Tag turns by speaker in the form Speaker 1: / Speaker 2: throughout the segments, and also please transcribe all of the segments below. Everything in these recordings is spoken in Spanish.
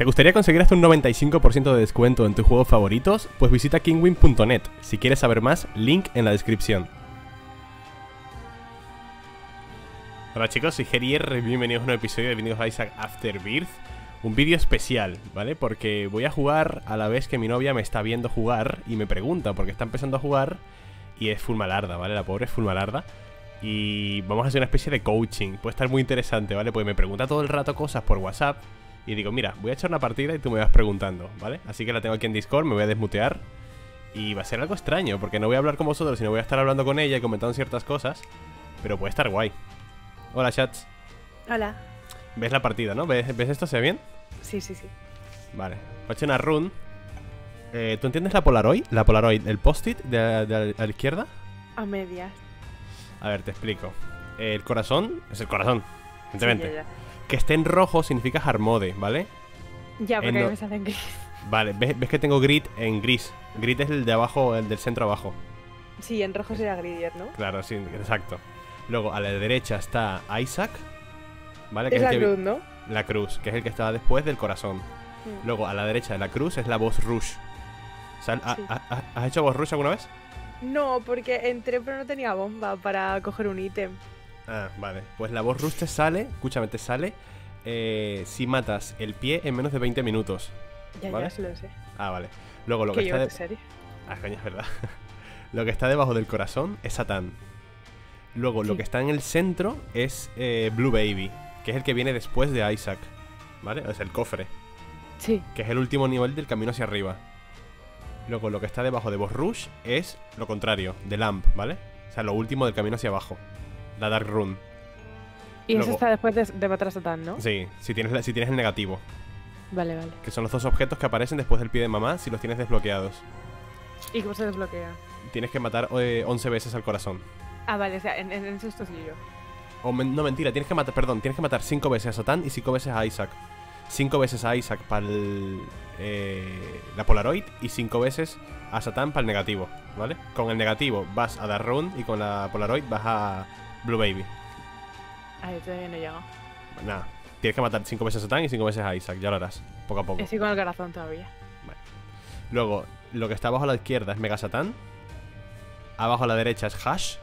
Speaker 1: ¿Te gustaría conseguir hasta un 95% de descuento en tus juegos favoritos? Pues visita kingwin.net. Si quieres saber más, link en la descripción. Hola chicos, soy Gerier, bienvenidos a un episodio de a Isaac Afterbirth. Un vídeo especial, ¿vale? Porque voy a jugar a la vez que mi novia me está viendo jugar y me pregunta porque está empezando a jugar y es Fulmalarda, ¿vale? La pobre es Fulmalarda y vamos a hacer una especie de coaching. Puede estar muy interesante, ¿vale? Porque me pregunta todo el rato cosas por WhatsApp y digo, mira, voy a echar una partida y tú me vas preguntando, ¿vale? Así que la tengo aquí en Discord, me voy a desmutear. Y va a ser algo extraño, porque no voy a hablar con vosotros, sino voy a estar hablando con ella y comentando ciertas cosas. Pero puede estar guay. Hola, chats. Hola. ¿Ves la partida, no? ¿Ves, ¿ves esto? ¿Se ve bien? Sí, sí, sí. Vale. Voy a echar una run. Eh, ¿Tú entiendes la Polaroid? ¿La Polaroid? ¿El post-it de, la izquierda? A medias. A ver, te explico. El corazón es el corazón, evidentemente que esté en rojo significa harmode, ¿vale?
Speaker 2: Ya, porque no... me sale en gris.
Speaker 1: Vale, ¿ves, que tengo Grit en gris? Grit es el de abajo, el del centro abajo.
Speaker 2: Sí, en rojo será gridier, ¿no?
Speaker 1: Claro, sí, exacto. Luego a la derecha está Isaac, ¿vale? es, la cruz, ¿no? La cruz, que es el que estaba después del corazón. Mm. Luego a la derecha de la cruz es la voz Rush. has hecho voz Rush alguna vez?
Speaker 2: No, porque entré pero no tenía bomba para coger un ítem.
Speaker 1: Ah, vale. Pues la voz te sale, escúchame, te sale eh, si matas el pie en menos de 20 minutos. Ya, ya, Ah, vale. Luego lo que, está. Ah, verdad. lo que está debajo del corazón es Satán. Luego, lo que está en el centro es eh, Blue Baby, que es el que viene después de Isaac. ¿Vale? Es el cofre. Sí. Que es el último nivel del camino hacia arriba. Luego, lo que está debajo de voz Rush es lo contrario, de Lamp, ¿vale? O sea, lo último del camino hacia abajo la Dark Rune.
Speaker 2: Y eso está después de, Matar a Satán, ¿no?
Speaker 1: Sí, si tienes, si tienes el negativo. Vale, vale. Que son los dos objetos que aparecen después del pie de mamá si los tienes desbloqueados.
Speaker 2: ¿Y cómo se desbloquea?
Speaker 1: Tienes que matar 11 eh, veces al corazón.
Speaker 2: Ah, vale, o sea, en, en eso estoy yo.
Speaker 1: no, mentira, tienes que matar, perdón, tienes que matar 5 veces a Satán y 5 veces a Isaac. 5 veces a Isaac para eh, la Polaroid y 5 veces a Satán para el negativo, ¿vale? Con el negativo vas a Dark run y con la Polaroid vas a Blue Baby.
Speaker 2: Ahí todavía no he llegado.
Speaker 1: tienes que matar cinco veces a y cinco veces a Isaac, ya lo harás, poco a poco. con
Speaker 2: el corazón todavía. Vale.
Speaker 1: Luego, lo que está abajo a la izquierda es Mega Satán. Abajo a la derecha es Hash,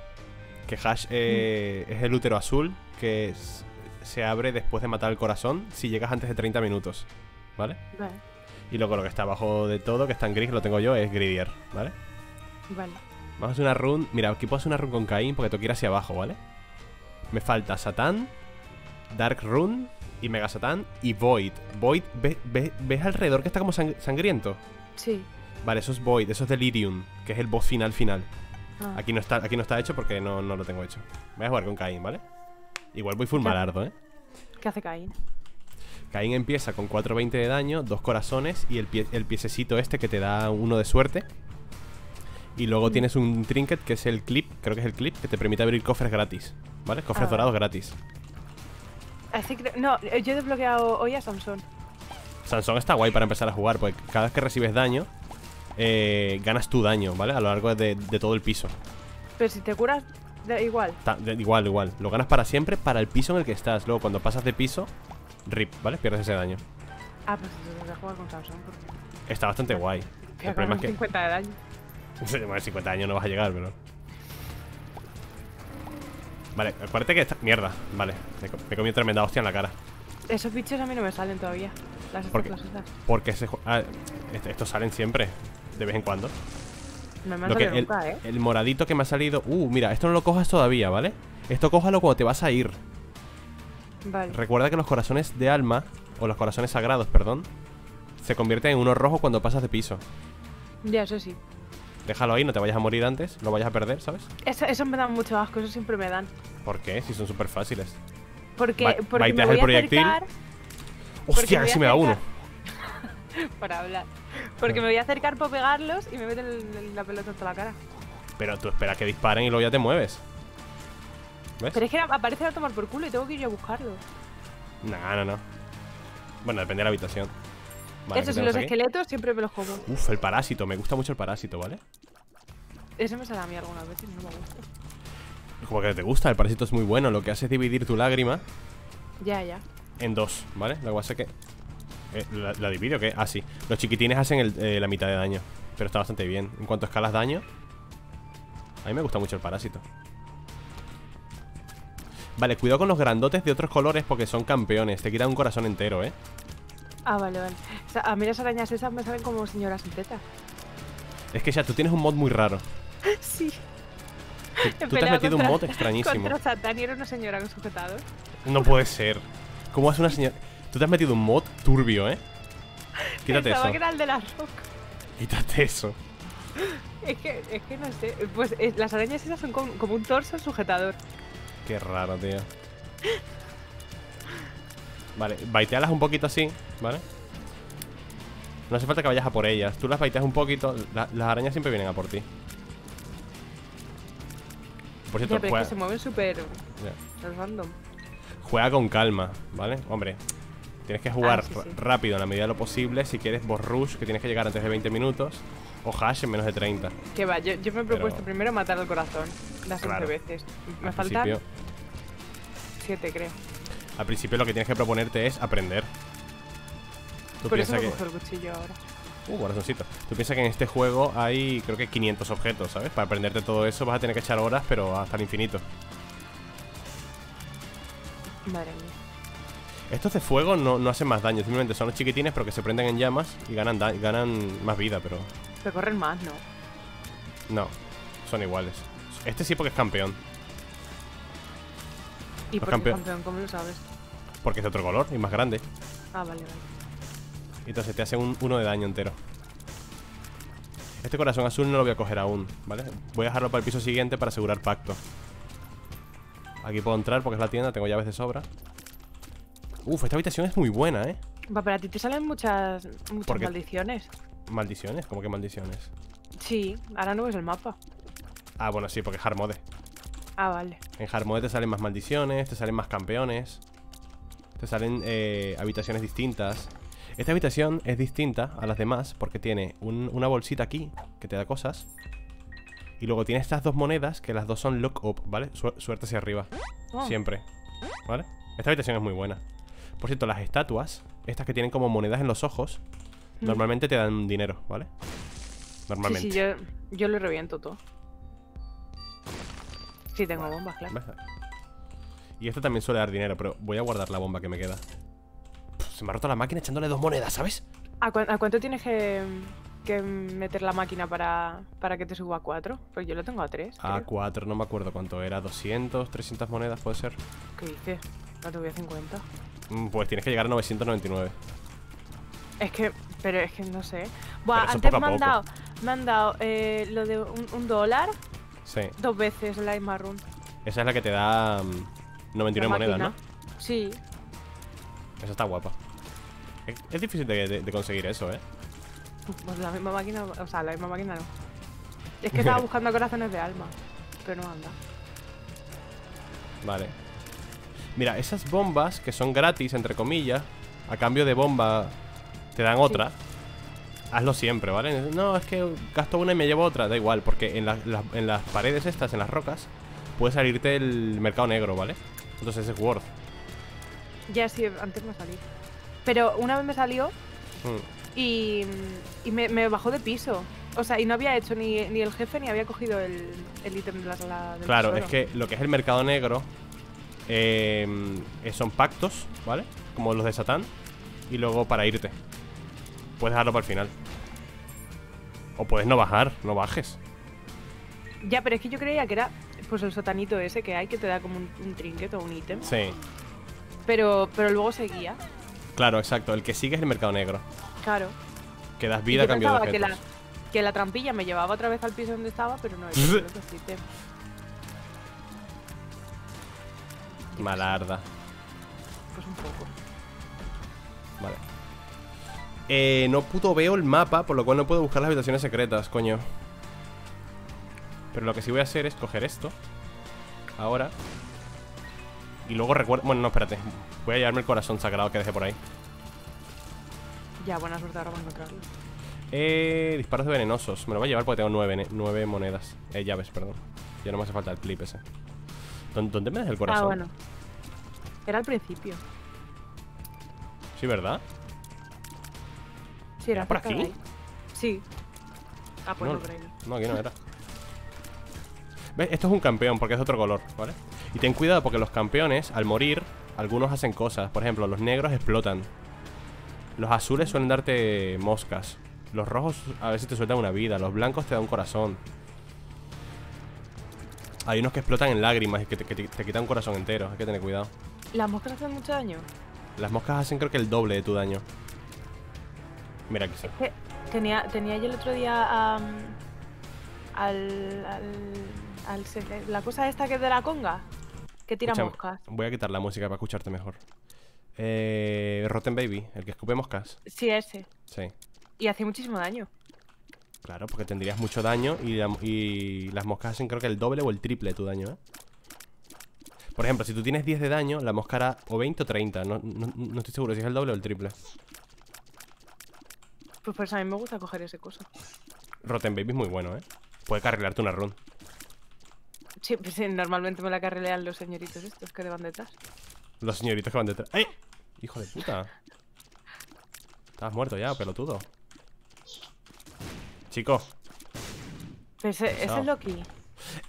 Speaker 1: que Hash eh, mm. es el útero azul que se abre después de matar el corazón si llegas antes de 30 minutos, ¿vale? Vale. Y luego lo que está abajo de todo, que está en gris, lo tengo yo, es Gridier, ¿vale? Vale. Vamos a hacer una run. Mira, aquí puedo hacer una run con Caín porque tengo que ir hacia abajo, ¿vale? Me falta Satán, Dark Run y Mega Satán y Void. Void, ¿ves, alrededor que está como sangriento? Sí. Vale, eso es Void, eso es Delirium, que es el boss final final. Ah. Aquí, no está, aquí no está hecho porque no, lo tengo hecho. Voy a jugar con Caín, ¿vale? Igual voy full malardo, ¿eh? ¿Qué hace Cain? Caín empieza con 420 de daño, dos corazones y el, el piececito este que te da uno de suerte. Y luego mm. tienes un trinket que es el clip, creo que es el clip, que te permite abrir cofres gratis. ¿Vale? Cofres ah. dorados gratis.
Speaker 2: Así que. No, eh, yo he desbloqueado hoy a Samsung.
Speaker 1: Samsung está guay para empezar a jugar, porque cada vez que recibes daño, eh, ganas tu daño, ¿vale? A lo largo de, todo el piso.
Speaker 2: Pero si te curas, igual.
Speaker 1: igual, igual. Lo ganas para siempre, para el piso en el que estás. Luego, cuando pasas de piso, rip, ¿vale? Pierdes ese daño.
Speaker 2: Ah, pues entonces voy a jugar con Samsung.
Speaker 1: Está bastante guay. el problema es que... de daño. 50 años no vas a llegar, pero... Vale, acuérdate que esta... Mierda, vale Me, me comido tremenda hostia en la cara
Speaker 2: Esos bichos a mí no me salen todavía Las porque, las
Speaker 1: Porque se... Ah, estos salen siempre De vez en cuando
Speaker 3: me el, ¿eh?
Speaker 1: el moradito que me ha salido Uh, mira, esto no lo cojas todavía, ¿vale? Esto cójalo cuando te vas a ir Vale Recuerda que los corazones de alma O los corazones sagrados, perdón Se convierten en uno rojo cuando pasas de piso Ya, eso sí Déjalo ahí, no te vayas a morir antes, no vayas a perder, ¿sabes?
Speaker 2: Eso, eso me dan mucho asco, cosas siempre me dan.
Speaker 1: ¿Por qué? Si son súper fáciles.
Speaker 2: Porque, porque me voy el proyectil. A acercar,
Speaker 1: Hostia, me, da uno.
Speaker 2: Para hablar. Porque me voy a acercar para ah. pegarlos y me meten la pelota hasta toda la cara.
Speaker 1: Pero tú esperas que disparen y luego ya te mueves. ¿Ves? Pero es
Speaker 2: que aparece a tomar por culo y tengo que ir yo a buscarlo
Speaker 1: No, no, no. Bueno, depende de la habitación. Eso Estos los esqueletos
Speaker 2: siempre me los como.
Speaker 1: Uf, el parásito. Me gusta mucho el parásito, ¿vale?
Speaker 2: Ese me sale a mí alguna vez y no me gusta.
Speaker 1: Como que te gusta, el parásito es muy bueno. Lo que hace es dividir tu lágrima. Ya, ya. En dos, ¿vale? La hace que. Eh, ¿La, divide o qué? Ah, sí. Los chiquitines hacen eh, la mitad de daño. Pero está bastante bien. En cuanto a escalas daño. A mí me gusta mucho el parásito. Vale, cuidado con los grandotes de otros colores porque son campeones. Te quitan un corazón entero, ¿eh?
Speaker 2: Ah, vale, vale. O sea, a mí las arañas esas me salen como señoras sin
Speaker 1: Es que ya, tú tienes un mod muy raro.
Speaker 2: sí. Tú, te has metido un mod extrañísimo. Contra Satán y era una señora con sujetador.
Speaker 1: No puede ser. ¿Cómo es una señora...? Tú te has metido un mod turbio, ¿eh? Quítate Pensaba eso. que era
Speaker 2: el de la roca.
Speaker 1: Quítate eso.
Speaker 2: Es que, es que no sé. Pues eh, las arañas esas son como, como un torso sujetador.
Speaker 1: Qué raro, tío. Vale, baitealas un poquito así, ¿vale? No hace falta que vayas a por ellas Tú las baiteas un poquito Las arañas siempre vienen a por ti Por cierto, juega... se mueven Juega con calma, ¿vale? Hombre Tienes que jugar ah, rápido en la medida de lo posible Si quieres boss rush, que tienes que llegar antes de 20 minutos O hash en menos de 30
Speaker 2: Que va, yo, me he propuesto primero matar al corazón Las 11 veces Me faltan 7 creo
Speaker 1: al principio lo que tienes que proponerte es aprender. Tú Por eso que... el
Speaker 2: cuchillo ahora.
Speaker 1: Uh, Tú piensas que en este juego hay, creo que 500 objetos, ¿sabes? Para aprenderte todo eso vas a tener que echar horas, pero hasta el infinito. Madre mía. Estos de fuego no, no hacen más daño, simplemente son los chiquitines, pero que se prenden en llamas y ganan, ganan más vida, pero...
Speaker 2: Se corren más, ¿no?
Speaker 1: No, son iguales. Este sí porque es campeón. ¿Y por qué
Speaker 2: campeón? ¿Cómo lo sabes?
Speaker 1: Porque es de otro color y más grande. Ah, vale, vale. Y entonces te hace un, uno de daño entero. Este corazón azul no lo voy a coger aún, ¿vale? Voy a dejarlo para el piso siguiente para asegurar pacto. Aquí puedo entrar porque es la tienda, tengo llaves de sobra. Uf, esta habitación es muy buena, ¿eh?
Speaker 2: Va, pero a ti te salen muchas, muchas maldiciones.
Speaker 1: ¿Maldiciones? ¿Cómo que maldiciones?
Speaker 2: Sí, ahora no ves el mapa.
Speaker 1: Ah, bueno, sí, porque es hard Ah, vale. En hard te salen más maldiciones, te salen más campeones. Te salen eh, habitaciones distintas. Esta habitación es distinta a las demás porque tiene una bolsita aquí que te da cosas. Y luego tiene estas dos monedas que las dos son lock up, ¿vale? suerte hacia arriba. Oh. Siempre. ¿Vale? Esta habitación es muy buena. Por cierto, las estatuas, estas que tienen como monedas en los ojos, mm. normalmente te dan dinero, ¿vale? Normalmente.
Speaker 2: Sí, yo, lo le reviento todo. Sí, tengo bombas, claro.
Speaker 1: Y este también suele dar dinero, pero voy a guardar la bomba que me queda. se me ha roto la máquina echándole dos monedas, ¿sabes?
Speaker 2: ¿A, cuánto tienes que, meter la máquina para, para que te suba a cuatro? Pues yo lo tengo a tres
Speaker 1: A cuatro, no me acuerdo cuánto era. ¿200, 300 monedas puede ser?
Speaker 2: ¿Qué dices? No te voy a 50.
Speaker 1: Mm, pues tienes que llegar a 999.
Speaker 2: Es que, pero es que no sé. Buah, antes me han, dado, han eh, dado lo de un, dólar. Sí. Dos veces la misma
Speaker 1: Esa es la que te da. Mm, 99 monedas, ¿no? Sí. Esa está guapa. Es, difícil de, conseguir eso, ¿eh?
Speaker 2: Pues la misma máquina, o sea, la misma máquina no. Es que estaba buscando corazones de alma, pero no anda.
Speaker 1: Vale. Mira, esas bombas que son gratis, entre comillas, a cambio de bomba te dan otra. Hazlo siempre, ¿vale? No, es que gasto una y me llevo otra, da igual, porque en, en las paredes estas, en las rocas, puede salirte el mercado negro, ¿vale? Entonces es Word.
Speaker 2: Ya, sí, antes me salí. Pero una vez me salió hmm. y, y me, bajó de piso. O sea, y no había hecho ni, el jefe ni había cogido el, ítem de la Claro, es que
Speaker 1: lo que es el mercado negro em, eh, son pactos, ¿vale? Como los de Satán. Y luego para irte. Puedes dejarlo para el final. O puedes no bajar, no bajes.
Speaker 2: Ya, pero es que yo creía que era pues el sotanito ese que hay que te da como un, un trinket o un ítem. Sí. Pero, pero luego seguía.
Speaker 1: Claro, exacto. El que sigue es el mercado negro. Claro. Que das vida a de que la,
Speaker 2: que la trampilla me llevaba otra vez al piso donde estaba, pero no era el otro
Speaker 1: Malarda. Pues un poco. Vale. Eh, no puto veo el mapa, por lo cual no puedo buscar las habitaciones secretas, coño. Pero lo que sí voy a hacer es coger esto Ahora Y luego recuerdo... Bueno, no, espérate Voy a llevarme el corazón sagrado que dejé por ahí
Speaker 2: Ya, buena suerte ahora a encontrarlo
Speaker 1: Eh... Disparos de venenosos Me lo voy a llevar porque tengo nueve, nueve monedas Eh, llaves, perdón Ya no me hace falta el clip ese ¿Dónde me das el corazón? Ah, bueno
Speaker 2: Era al principio Sí, ¿verdad? Sí, era, por aquí? Sí. Ah, pues no, no, no, aquí no era.
Speaker 1: ¿Ves? Esto es un campeón porque es de otro color, ¿vale? Y ten cuidado porque los campeones, al morir, algunos hacen cosas. Por ejemplo, los negros explotan. Los azules suelen darte moscas. Los rojos a veces te sueltan una vida. Los blancos te dan un corazón. Hay unos que explotan en lágrimas y que te, quitan un corazón entero. Hay que tener cuidado.
Speaker 2: ¿Las moscas hacen mucho daño?
Speaker 1: Las moscas hacen creo que el doble de tu daño. Mira aquí se
Speaker 2: tenía, tenía yo el otro día al eh, la cosa esta que es de la conga, que tira moscas.
Speaker 1: Voy a quitar la música para escucharte mejor. Eh, Rotten Baby, el que escupe moscas. Sí, ese. Sí.
Speaker 2: Y hace muchísimo daño.
Speaker 1: Claro, porque tendrías mucho daño y, las moscas hacen creo que el doble o el triple de tu daño, ¿eh? Por ejemplo, si tú tienes 10 de daño, la mosca hará o 20 o 30. No, estoy seguro si es el doble o el triple.
Speaker 2: Pues pues a mí me gusta coger ese cosa.
Speaker 1: Rotten Baby es muy bueno, ¿eh? Puede cargarte una run.
Speaker 2: Pues normalmente me la carrelean los señoritos estos que van detrás.
Speaker 1: Los señoritos que van detrás. ¡Eh! ¡Hijo de puta! Estás muerto ya, pelotudo. Chico. Pues, eh, ese, es Loki.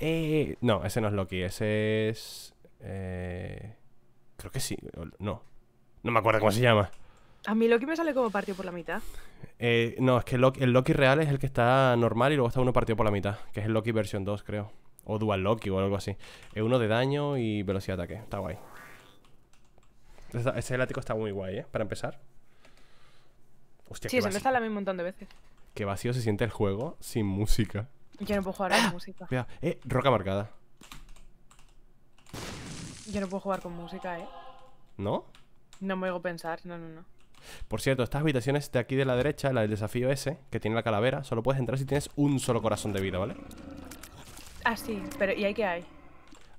Speaker 1: Eh, no, ese no es Loki, ese es. Eh, creo que sí. No. No me acuerdo cómo se llama.
Speaker 2: A mí Loki me sale como partido por la mitad.
Speaker 1: Eh, no, es que el Loki real es el que está normal y luego está uno partido por la mitad, que es el Loki versión 2, creo. O Dual Loki o algo así. Es uno de daño y velocidad de ataque. Está guay. Ese látigo está muy guay, ¿eh? Para empezar. Hostia, sí, se me sale
Speaker 2: a un montón de veces.
Speaker 1: Qué vacío se siente el juego sin música.
Speaker 2: Yo no puedo jugar ah, música.
Speaker 1: eh, roca marcada.
Speaker 2: Yo no puedo jugar con música, ¿eh? ¿No? No me oigo pensar, no, no, no.
Speaker 1: Por cierto, estas habitaciones de aquí de la derecha, la del desafío ese, que tiene la calavera, solo puedes entrar si tienes un solo corazón de vida, ¿vale?
Speaker 2: Ah, sí, pero ¿y ahí qué hay?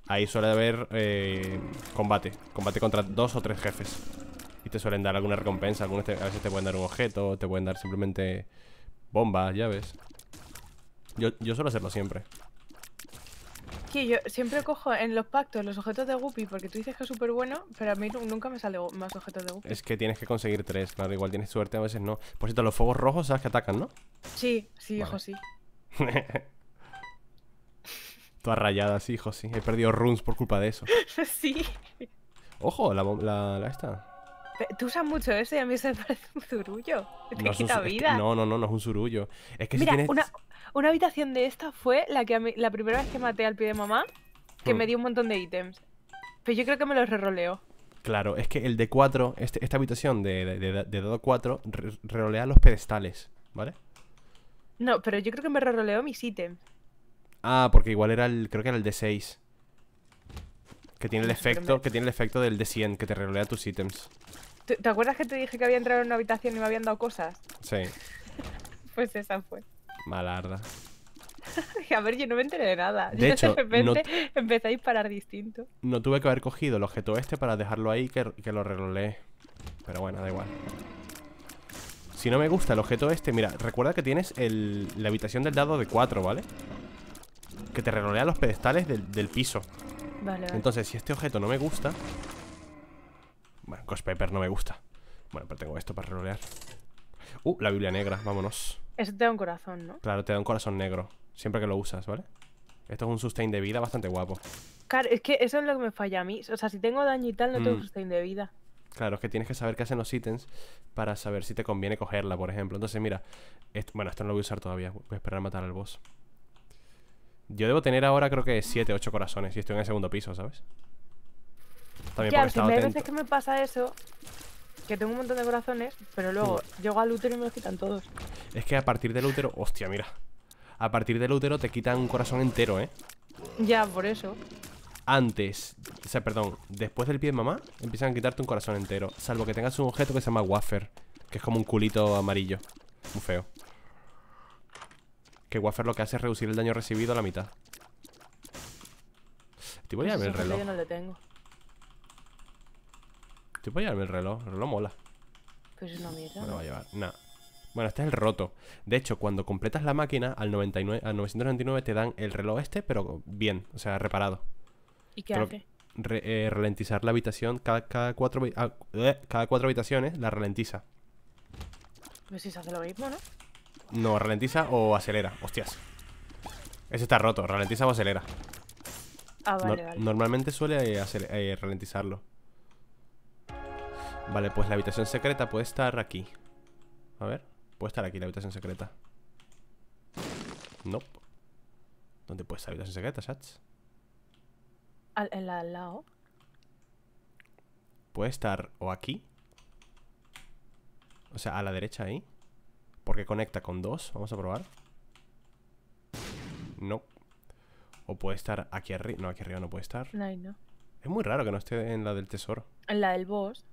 Speaker 1: Ahí suele haber eh, combate. Combate contra dos o tres jefes. Y te suelen dar alguna recompensa. Algunos te, a veces te pueden dar un objeto, te pueden dar simplemente bombas, llaves. Yo, yo suelo hacerlo siempre.
Speaker 2: Que yo siempre cojo en los pactos los objetos de Guppy porque tú dices que es súper bueno, pero a mí nunca me sale más objetos de Guppy.
Speaker 1: Es que tienes que conseguir tres, claro, igual tienes suerte, a veces no. Por cierto, los fuegos rojos sabes que atacan, ¿no?
Speaker 2: Sí, sí, hijo, sí.
Speaker 1: Toda rayada sí, hijo, sí. He perdido runes por culpa de eso. sí. Ojo, la, esta.
Speaker 2: Tú usas mucho eso y a mí se me parece un zurullo. Te quita vida. no,
Speaker 1: no, no, no es un zurullo. Es que Mira, una,
Speaker 2: una, habitación de esta fue la, que la primera vez que maté al pie de mamá, que me mm. dio un montón de ítems. Pero yo creo que me los reroleo.
Speaker 1: Claro, es que el de 4, este, esta habitación de, de, de, de dado rerolea los pedestales, ¿vale?
Speaker 2: No, pero yo creo que me reroleo mis ítems.
Speaker 1: Ah, porque igual era el... Creo que era el D6 Que tiene el efecto Que tiene el efecto del D100 Que te regolea tus ítems
Speaker 2: ¿Te, acuerdas que te dije que había entrado en una habitación y me habían dado cosas? Sí Pues esa fue Malarda a ver, yo no me enteré de nada. De, hecho, repente empecé a disparar distinto.
Speaker 1: No tuve que haber cogido el objeto este para dejarlo ahí que, que lo reloleé. Pero bueno, da igual. Si no me gusta el objeto este, mira, recuerda que tienes el, la habitación del dado de 4, ¿vale? que te rerolean los pedestales del, piso. Vale, vale, Entonces, si este objeto no me gusta... Bueno, Ghost no me gusta. Bueno, pero tengo esto para rerolear. Uh, la Biblia negra, vámonos.
Speaker 2: Eso te da un corazón, ¿no?
Speaker 1: Claro, te da un corazón negro. Siempre que lo usas, ¿vale? Esto es un sustain de vida bastante guapo.
Speaker 2: Claro, es que eso es lo que me falla a mí. O sea, si tengo daño y tal, no tengo mm. sustain de vida.
Speaker 1: Claro, es que tienes que saber qué hacen los ítems para saber si te conviene cogerla, por ejemplo. Entonces, mira, bueno, esto no lo voy a usar todavía. Voy a esperar a matar al boss. Yo debo tener ahora creo que 7, 8 corazones y estoy en el segundo piso, ¿sabes? También ya, porque veces
Speaker 2: que me pasa eso, que tengo un montón de corazones, pero luego llego al útero y me los quitan todos.
Speaker 1: Es que a partir del útero, hostia, mira. A partir del útero te quitan un corazón entero, ¿eh?
Speaker 2: Ya, por eso.
Speaker 1: Antes, o sea, perdón, después del pie de mamá, empiezan a quitarte un corazón entero. Salvo que tengas un objeto que se llama wafer, que es como un culito amarillo. Muy feo. Que Waffer lo que hace es reducir el daño recibido a la mitad. Te voy a llevarme el reloj. no lo tengo. Te voy a llevarme el reloj. El reloj mola.
Speaker 2: Pues una mierda. No va a llevar.
Speaker 1: Nah. Bueno, este es el roto. De hecho, cuando completas la máquina, al, 99, 999 te dan el reloj este, pero bien, o sea, reparado. ¿Y qué hace? Eh, ralentizar la habitación. Ah, eh, cada, cuatro, habitaciones la ralentiza.
Speaker 2: Pues si se hace lo mismo, ¿no?
Speaker 1: No, ralentiza o acelera. Hostias. Ese está roto. Ralentiza o acelera. Ah, vale, Normalmente suele hacer, eh, eh, ralentizarlo. Vale, pues la habitación secreta puede estar aquí. A ver. Puede estar aquí la habitación secreta. No. ¿Dónde puede estar la habitación secreta, Sats?
Speaker 2: al lado.
Speaker 1: Puede estar o aquí. O sea, a la derecha ahí. Porque conecta con dos. Vamos a probar. No. O puede estar aquí arriba. No, aquí arriba no puede estar. No, Es muy raro que no esté en la del tesoro.
Speaker 2: En la del boss.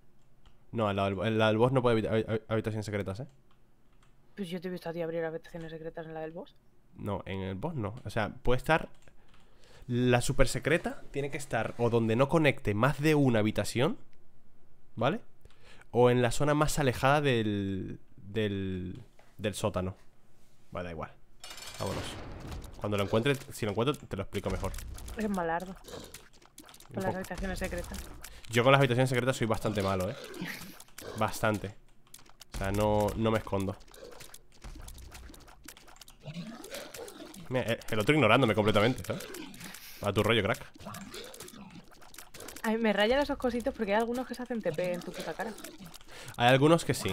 Speaker 1: No, en la del, boss no puede habitaciones secretas, ¿eh?
Speaker 2: Pues yo te he visto a ti abrir habitaciones secretas en la del boss.
Speaker 1: No, en el boss no. O sea, puede estar. La super secreta tiene que estar o donde no conecte más de una habitación. ¿Vale? O en la zona más alejada del. del del sótano. Vale, da igual. Vámonos. Cuando lo encuentre, si lo encuentro, te lo explico mejor.
Speaker 2: Es malardo. Con las habitaciones secretas.
Speaker 1: Yo con las habitaciones secretas soy bastante malo, ¿eh? Bastante. O sea, no, no me escondo. Mira, eh, el otro ignorándome completamente, ¿sabes? A tu rollo, crack.
Speaker 2: me rayan esos cositos porque hay algunos que se hacen TP en tu puta cara.
Speaker 1: Hay algunos que sí.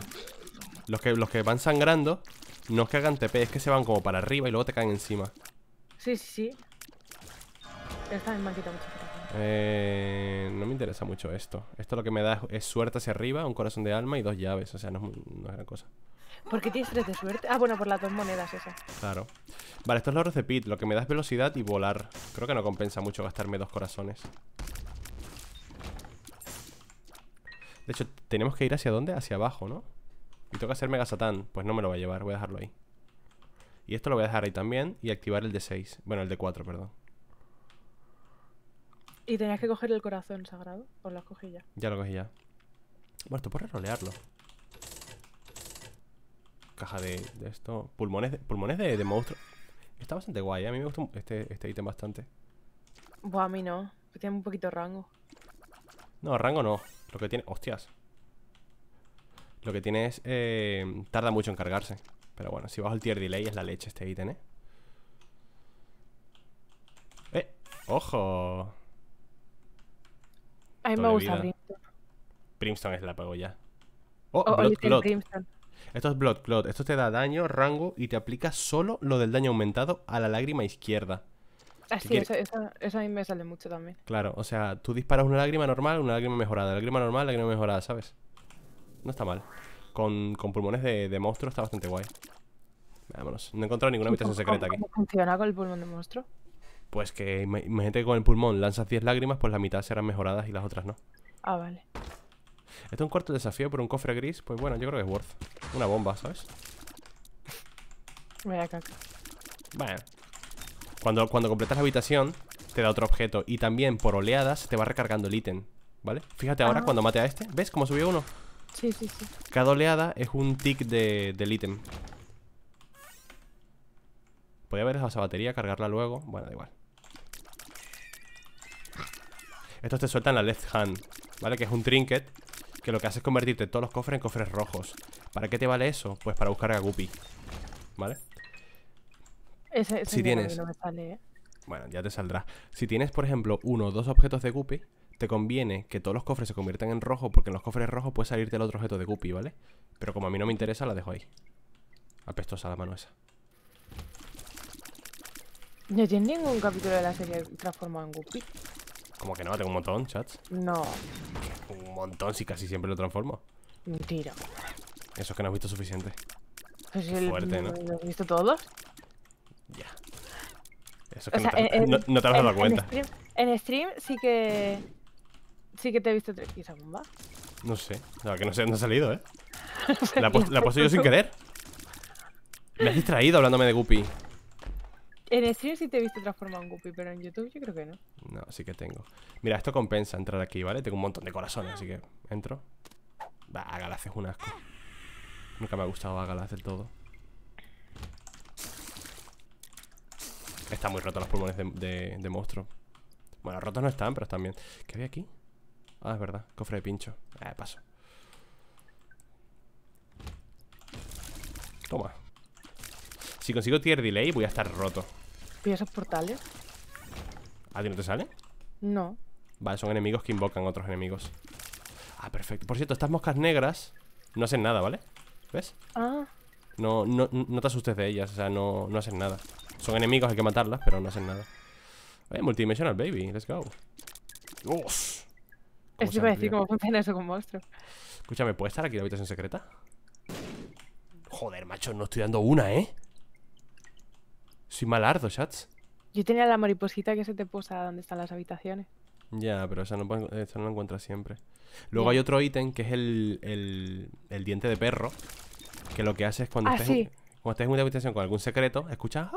Speaker 1: Los que, los que van sangrando no es que hagan TP, es que se van como para arriba y luego te caen encima.
Speaker 2: Sí, sí, sí. Esta en
Speaker 1: Eh, no me interesa mucho esto. Esto lo que me da es suerte hacia arriba, un corazón de alma y dos llaves. O sea, no es, no gran cosa.
Speaker 2: ¿Por qué tienes tres de suerte? Ah, bueno, por las dos monedas esas.
Speaker 1: Claro. Vale, esto es lo de Pit. Lo que me da es velocidad y volar. Creo que no compensa mucho gastarme dos corazones. De hecho, tenemos que ir hacia dónde? Hacia abajo, ¿no? Y toca hacer Mega Satán. Pues no me lo voy a llevar, voy a dejarlo ahí. Y esto lo voy a dejar ahí también y activar el de 6. Bueno, el de 4, perdón.
Speaker 2: Y tenías que coger el corazón sagrado. ¿O lo has ya?
Speaker 1: Ya lo cogí ya. Bueno, esto puedes rolearlo. Caja de, de esto. Pulmones de, pulmones de, monstruo. Está bastante guay, ¿eh? a mí me gusta este, este ítem bastante.
Speaker 2: Buah, a mí no. Tiene un poquito rango.
Speaker 1: No, rango no. Lo que tiene. Hostias. Lo que tiene es... Eh, tarda mucho en cargarse. Pero bueno, si bajo el tier delay es la leche este ítem, ¿eh? ¡Eh! ¡Ojo! A mí me gusta Brimstone. es la pego ya. ¡Oh! oh Blood Clot. Esto es Blood Clot. Esto te da daño, rango y te aplica solo lo del daño aumentado a la lágrima izquierda.
Speaker 2: Ah, sí, eso a mí me sale mucho también.
Speaker 1: Claro, o sea, tú disparas una lágrima normal, una lágrima mejorada, lágrima normal, lágrima mejorada, ¿sabes? No está mal. Con, pulmones de, monstruo está bastante guay. Vámonos. No he encontrado ninguna habitación secreta aquí. ¿Cómo
Speaker 2: funciona con el pulmón de monstruo?
Speaker 1: Pues que imagínate que con el pulmón lanzas 10 lágrimas, pues la mitad serán mejoradas y las otras no. Ah, vale. Esto es un cuarto desafío por un cofre gris. Pues bueno, yo creo que es worth. Una bomba, ¿sabes? Vaya caca. Bueno. Cuando, cuando completas la habitación, te da otro objeto. Y también por oleadas te va recargando el ítem. ¿Vale? Fíjate ahora ah. cuando mate a este. ¿Ves cómo subió uno? Sí, sí, sí. Cada oleada es un tick del ítem. Podría haber dejado esa batería, cargarla luego. Bueno, da igual. Estos te sueltan la left hand, ¿vale? Que es un trinket que lo que hace es convertirte todos los cofres en cofres rojos. ¿Para qué te vale eso? Pues para buscar a Guppy, ¿vale?
Speaker 2: Ese, si tienes... No me sale, ¿eh?
Speaker 1: Bueno, ya te saldrá. Si tienes, por ejemplo, uno o dos objetos de Guppy, te conviene que todos los cofres se conviertan en rojo porque en los cofres rojos puede salirte el otro objeto de Guppy, ¿vale? Pero como a mí no me interesa, la dejo ahí. Apestosa la mano esa.
Speaker 2: No tienes ningún capítulo de la serie transformado en Guppy.
Speaker 1: Como que no, tengo un montón, chats. No. Un montón, sí, casi siempre lo transformo. Mentira. Eso es que no has visto suficiente. Pues fuerte, ¿no?
Speaker 2: ¿Lo has visto todos? Ya.
Speaker 1: Eso es que no, te, has dado cuenta.
Speaker 2: en stream sí que sí que te he visto ¿Y esa bomba?
Speaker 1: No sé. No, que no sé dónde ha salido, ¿eh? la, he puesto yo sin querer. Me has distraído hablándome de Guppy.
Speaker 2: En stream sí te he visto transformado en Guppy, pero en YouTube yo creo que no.
Speaker 1: No, sí que tengo. Mira, esto compensa entrar aquí, ¿vale? Tengo un montón de corazones, así que entro. Va, Agalas es un asco. Nunca me ha gustado Agalas del todo. Están muy rotos los pulmones de, de monstruo. Bueno, rotos no están, pero están bien. ¿Qué había aquí? Ah, es verdad, cofre de pincho Ah, paso Toma Si consigo tier delay voy a estar roto
Speaker 2: ¿Y portales? ¿A ti no te sale? No
Speaker 1: Vale, son enemigos que invocan otros enemigos Ah, perfecto Por cierto, estas moscas negras no hacen nada, ¿vale? ¿Ves? Ah no, no, no te asustes de ellas, o sea, no, no hacen nada Son enemigos, hay que matarlas, pero no hacen nada eh, multidimensional, baby, let's go Uf. Es iba a decir cómo funciona
Speaker 2: eso con monstruos.
Speaker 1: Escúchame, ¿puede estar aquí la habitación secreta? Joder, macho, no estoy dando una, ¿eh? Soy malardo, chats.
Speaker 2: Yo tenía la mariposita que se te posa donde están las habitaciones.
Speaker 1: Ya, pero esa no, la encuentras siempre. Luego hay otro ítem que es el, el, diente de perro. Que lo que hace es cuando, ah, estés, cuando estés en una habitación con algún secreto, escuchas.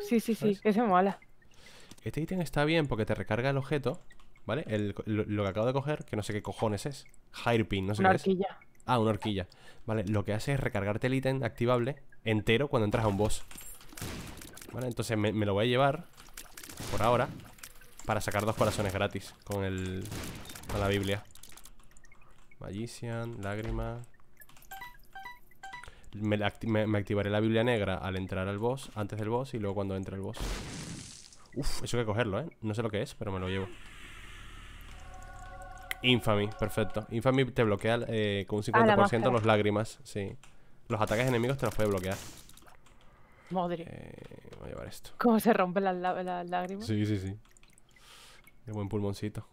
Speaker 2: Sí, sí, sí, sí, ese
Speaker 1: mola. Este ítem está bien porque te recarga el objeto ¿vale? lo, que acabo de coger, que no sé qué cojones es, hirepin no sé una horquilla. Ah, una horquilla. Vale, lo que hace es recargarte el ítem activable entero cuando entras a un boss. Vale, entonces me, lo voy a llevar por ahora para sacar dos corazones gratis con el con la Biblia. Magician, lágrima. Me, me, activaré la Biblia negra al entrar al boss, antes del boss y luego cuando entre el boss. Uf, eso hay que cogerlo, ¿eh? No sé lo que es, pero me lo llevo. Infamy, perfecto. Infamy te bloquea eh, con un 50% los lágrimas, sí. Los ataques enemigos te los puede bloquear.
Speaker 2: Madre. Eh, voy a llevar esto. ¿Cómo se rompen las, lágrimas? Sí,
Speaker 1: sí, sí. De buen pulmoncito.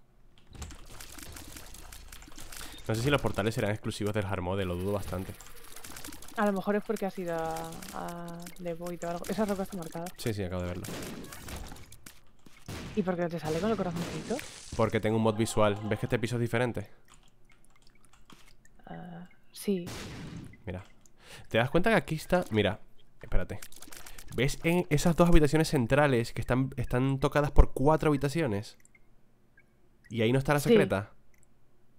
Speaker 1: No sé si los portales serán exclusivos del Harmode, lo dudo bastante.
Speaker 2: A lo mejor es porque ha sido a, a Void o algo. Esa roca está marcada.
Speaker 1: Sí, sí, acabo de verlo.
Speaker 2: ¿Y por qué no te sale con el corazoncito?
Speaker 1: Porque tengo un mod visual. ¿Ves que este piso es diferente?
Speaker 2: Ah, sí.
Speaker 1: Mira. ¿Te das cuenta que aquí está...? Mira, espérate. ¿Ves en esas dos habitaciones centrales que están, están tocadas por cuatro habitaciones? Y ahí no está la secreta.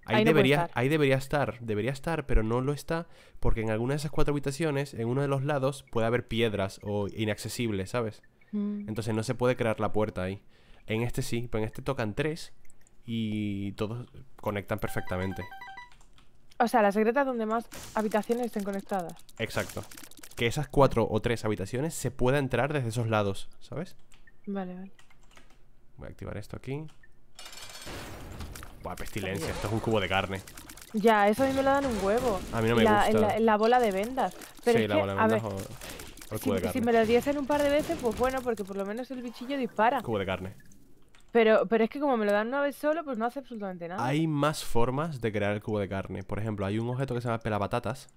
Speaker 1: Ahí, debería, ahí debería estar, debería estar, pero no lo está porque en alguna de esas cuatro habitaciones, en uno de los lados, puede haber piedras o inaccesibles, ¿sabes? Mm. Entonces no se puede crear la puerta ahí. En este sí, pero en este tocan tres y todos conectan perfectamente.
Speaker 2: O sea, la secreta es donde más habitaciones estén conectadas.
Speaker 1: Exacto. Que esas cuatro o tres habitaciones se pueda entrar desde esos lados, ¿sabes? Vale, vale. Voy a activar esto aquí. Buah, pestilencia, esto es un cubo de carne.
Speaker 2: Ya, eso a mí me lo dan un huevo. A mí no me gusta. la, bola de vendas. sí, la bola de vendas o, el cubo si, de carne. Si me lo diesen un par de veces, pues bueno, porque por lo menos el bichillo dispara. Cubo de carne. Pero, es que como me lo dan una vez solo, pues no hace absolutamente nada. Hay
Speaker 1: más formas de crear el cubo de carne. Por ejemplo, hay un objeto que se llama pelapatatas,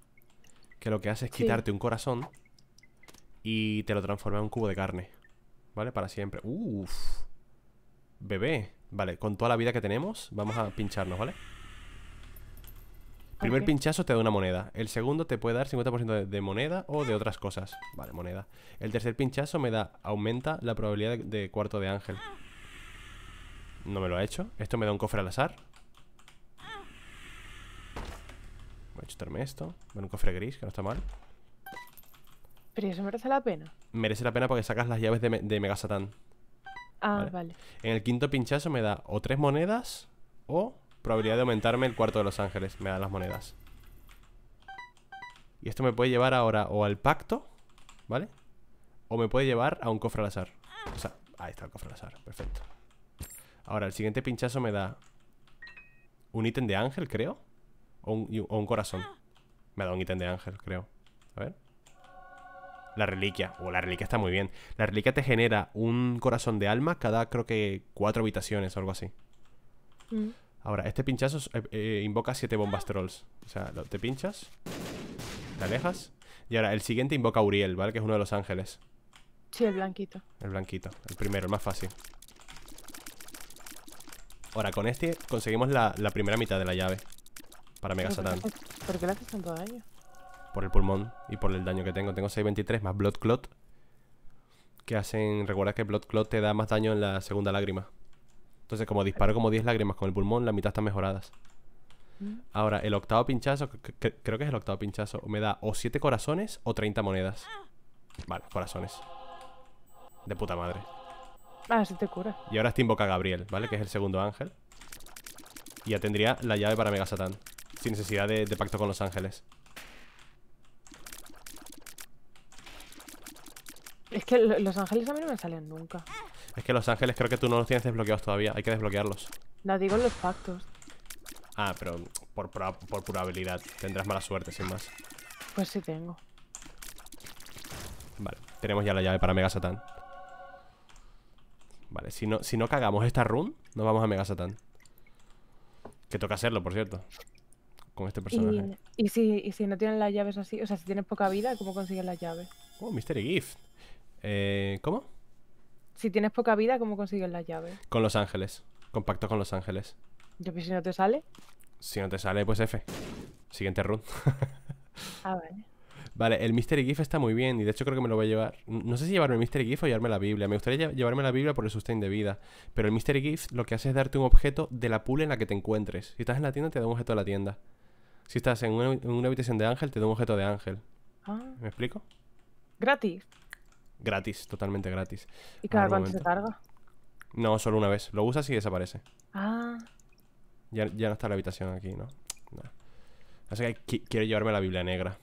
Speaker 1: que lo que hace es quitarte un corazón y te lo transforma en un cubo de carne. ¿Vale? Para siempre. Uf. Bebé. Vale, con toda la vida que tenemos, vamos a pincharnos, ¿vale? Primer pinchazo te da una moneda. El segundo te puede dar 50% de, moneda o de otras cosas. Vale, moneda. El tercer pinchazo me da, aumenta la probabilidad de cuarto de ángel. No me lo ha hecho Esto me da un cofre al azar Voy a chutarme esto da un cofre gris, que no está mal
Speaker 2: Pero eso merece la pena
Speaker 1: Merece la pena porque sacas las llaves de, mega Ah, vale. vale En el quinto pinchazo me da o tres monedas O probabilidad de aumentarme el cuarto de los ángeles Me da las monedas Y esto me puede llevar ahora o al pacto ¿Vale? O me puede llevar a un cofre al azar O sea, ahí está el cofre al azar Perfecto Ahora, el siguiente pinchazo me da un ítem de ángel, creo. O un, corazón. Me da un ítem de ángel, creo. A ver. La reliquia. O oh, la reliquia está muy bien. La reliquia te genera un corazón de alma cada, creo que, cuatro habitaciones o algo así. Mm. Ahora, este pinchazo eh, eh, invoca siete bombas trolls. O sea, te pinchas, te alejas. Y ahora, el siguiente invoca a Uriel, ¿vale? Que es uno de los ángeles.
Speaker 2: Sí, el blanquito.
Speaker 1: El blanquito, el primero, el más fácil. Ahora, con este conseguimos la, primera mitad de la llave para Mega Satan.
Speaker 2: ¿Por, qué le haces tanto daño?
Speaker 1: Por el pulmón y por el daño que tengo. Tengo 623 más Blood Clot. Que hacen. Recuerda que Blood Clot te da más daño en la segunda lágrima. Entonces, como disparo como 10 lágrimas con el pulmón, la mitad están mejoradas. Mm. Ahora, el octavo pinchazo, creo que es el octavo pinchazo, me da o 7 corazones o 30 monedas. Ah. Vale, corazones. De puta madre.
Speaker 2: Ah, sí te cura.
Speaker 1: Y ahora te invoca Gabriel, ¿vale? Que es el segundo ángel. Y ya tendría la llave para Mega Satán. Sin necesidad de, pacto con los ángeles.
Speaker 2: Es que los ángeles a mí no me salen nunca.
Speaker 1: Es que los ángeles creo que tú no los tienes desbloqueados todavía. Hay que desbloquearlos.
Speaker 2: La digo en los pactos.
Speaker 1: Ah, pero por, por, pura habilidad. Tendrás mala suerte, sin más.
Speaker 2: Pues sí tengo.
Speaker 1: Vale, tenemos ya la llave para Mega Satán. Vale, si no, si no cagamos esta run, nos vamos a Mega Que toca hacerlo, por cierto. Con este personaje.
Speaker 2: ¿Y, y, si, si, no tienen las llaves así? O sea, si tienes poca vida, ¿cómo consigues las llaves?
Speaker 1: Oh, Mystery Gift. Eh, ¿Cómo?
Speaker 2: Si tienes poca vida, ¿cómo consigues las llaves?
Speaker 1: Con Los Ángeles. Compacto con Los Ángeles.
Speaker 2: Yo, que pues, si no te sale.
Speaker 1: Si no te sale, pues F. Siguiente run. ah, vale. Vale, el Mystery gift está muy bien y de hecho creo que me lo voy a llevar. No sé si llevarme el Mystery gift o llevarme la Biblia. Me gustaría llevarme la Biblia por el sustain de vida. Pero el Mystery gift lo que hace es darte un objeto de la pool en la que te encuentres. Si estás en la tienda, te da un objeto de la tienda. Si estás en una, habitación de ángel, te da un objeto de ángel. Ah. ¿Me explico? Gratis. Gratis, totalmente gratis. ¿Y cada cuánto se carga? No, solo una vez. Lo usas y desaparece. Ah. Ya, no está la habitación aquí, ¿no? Así que quiero llevarme la Biblia negra.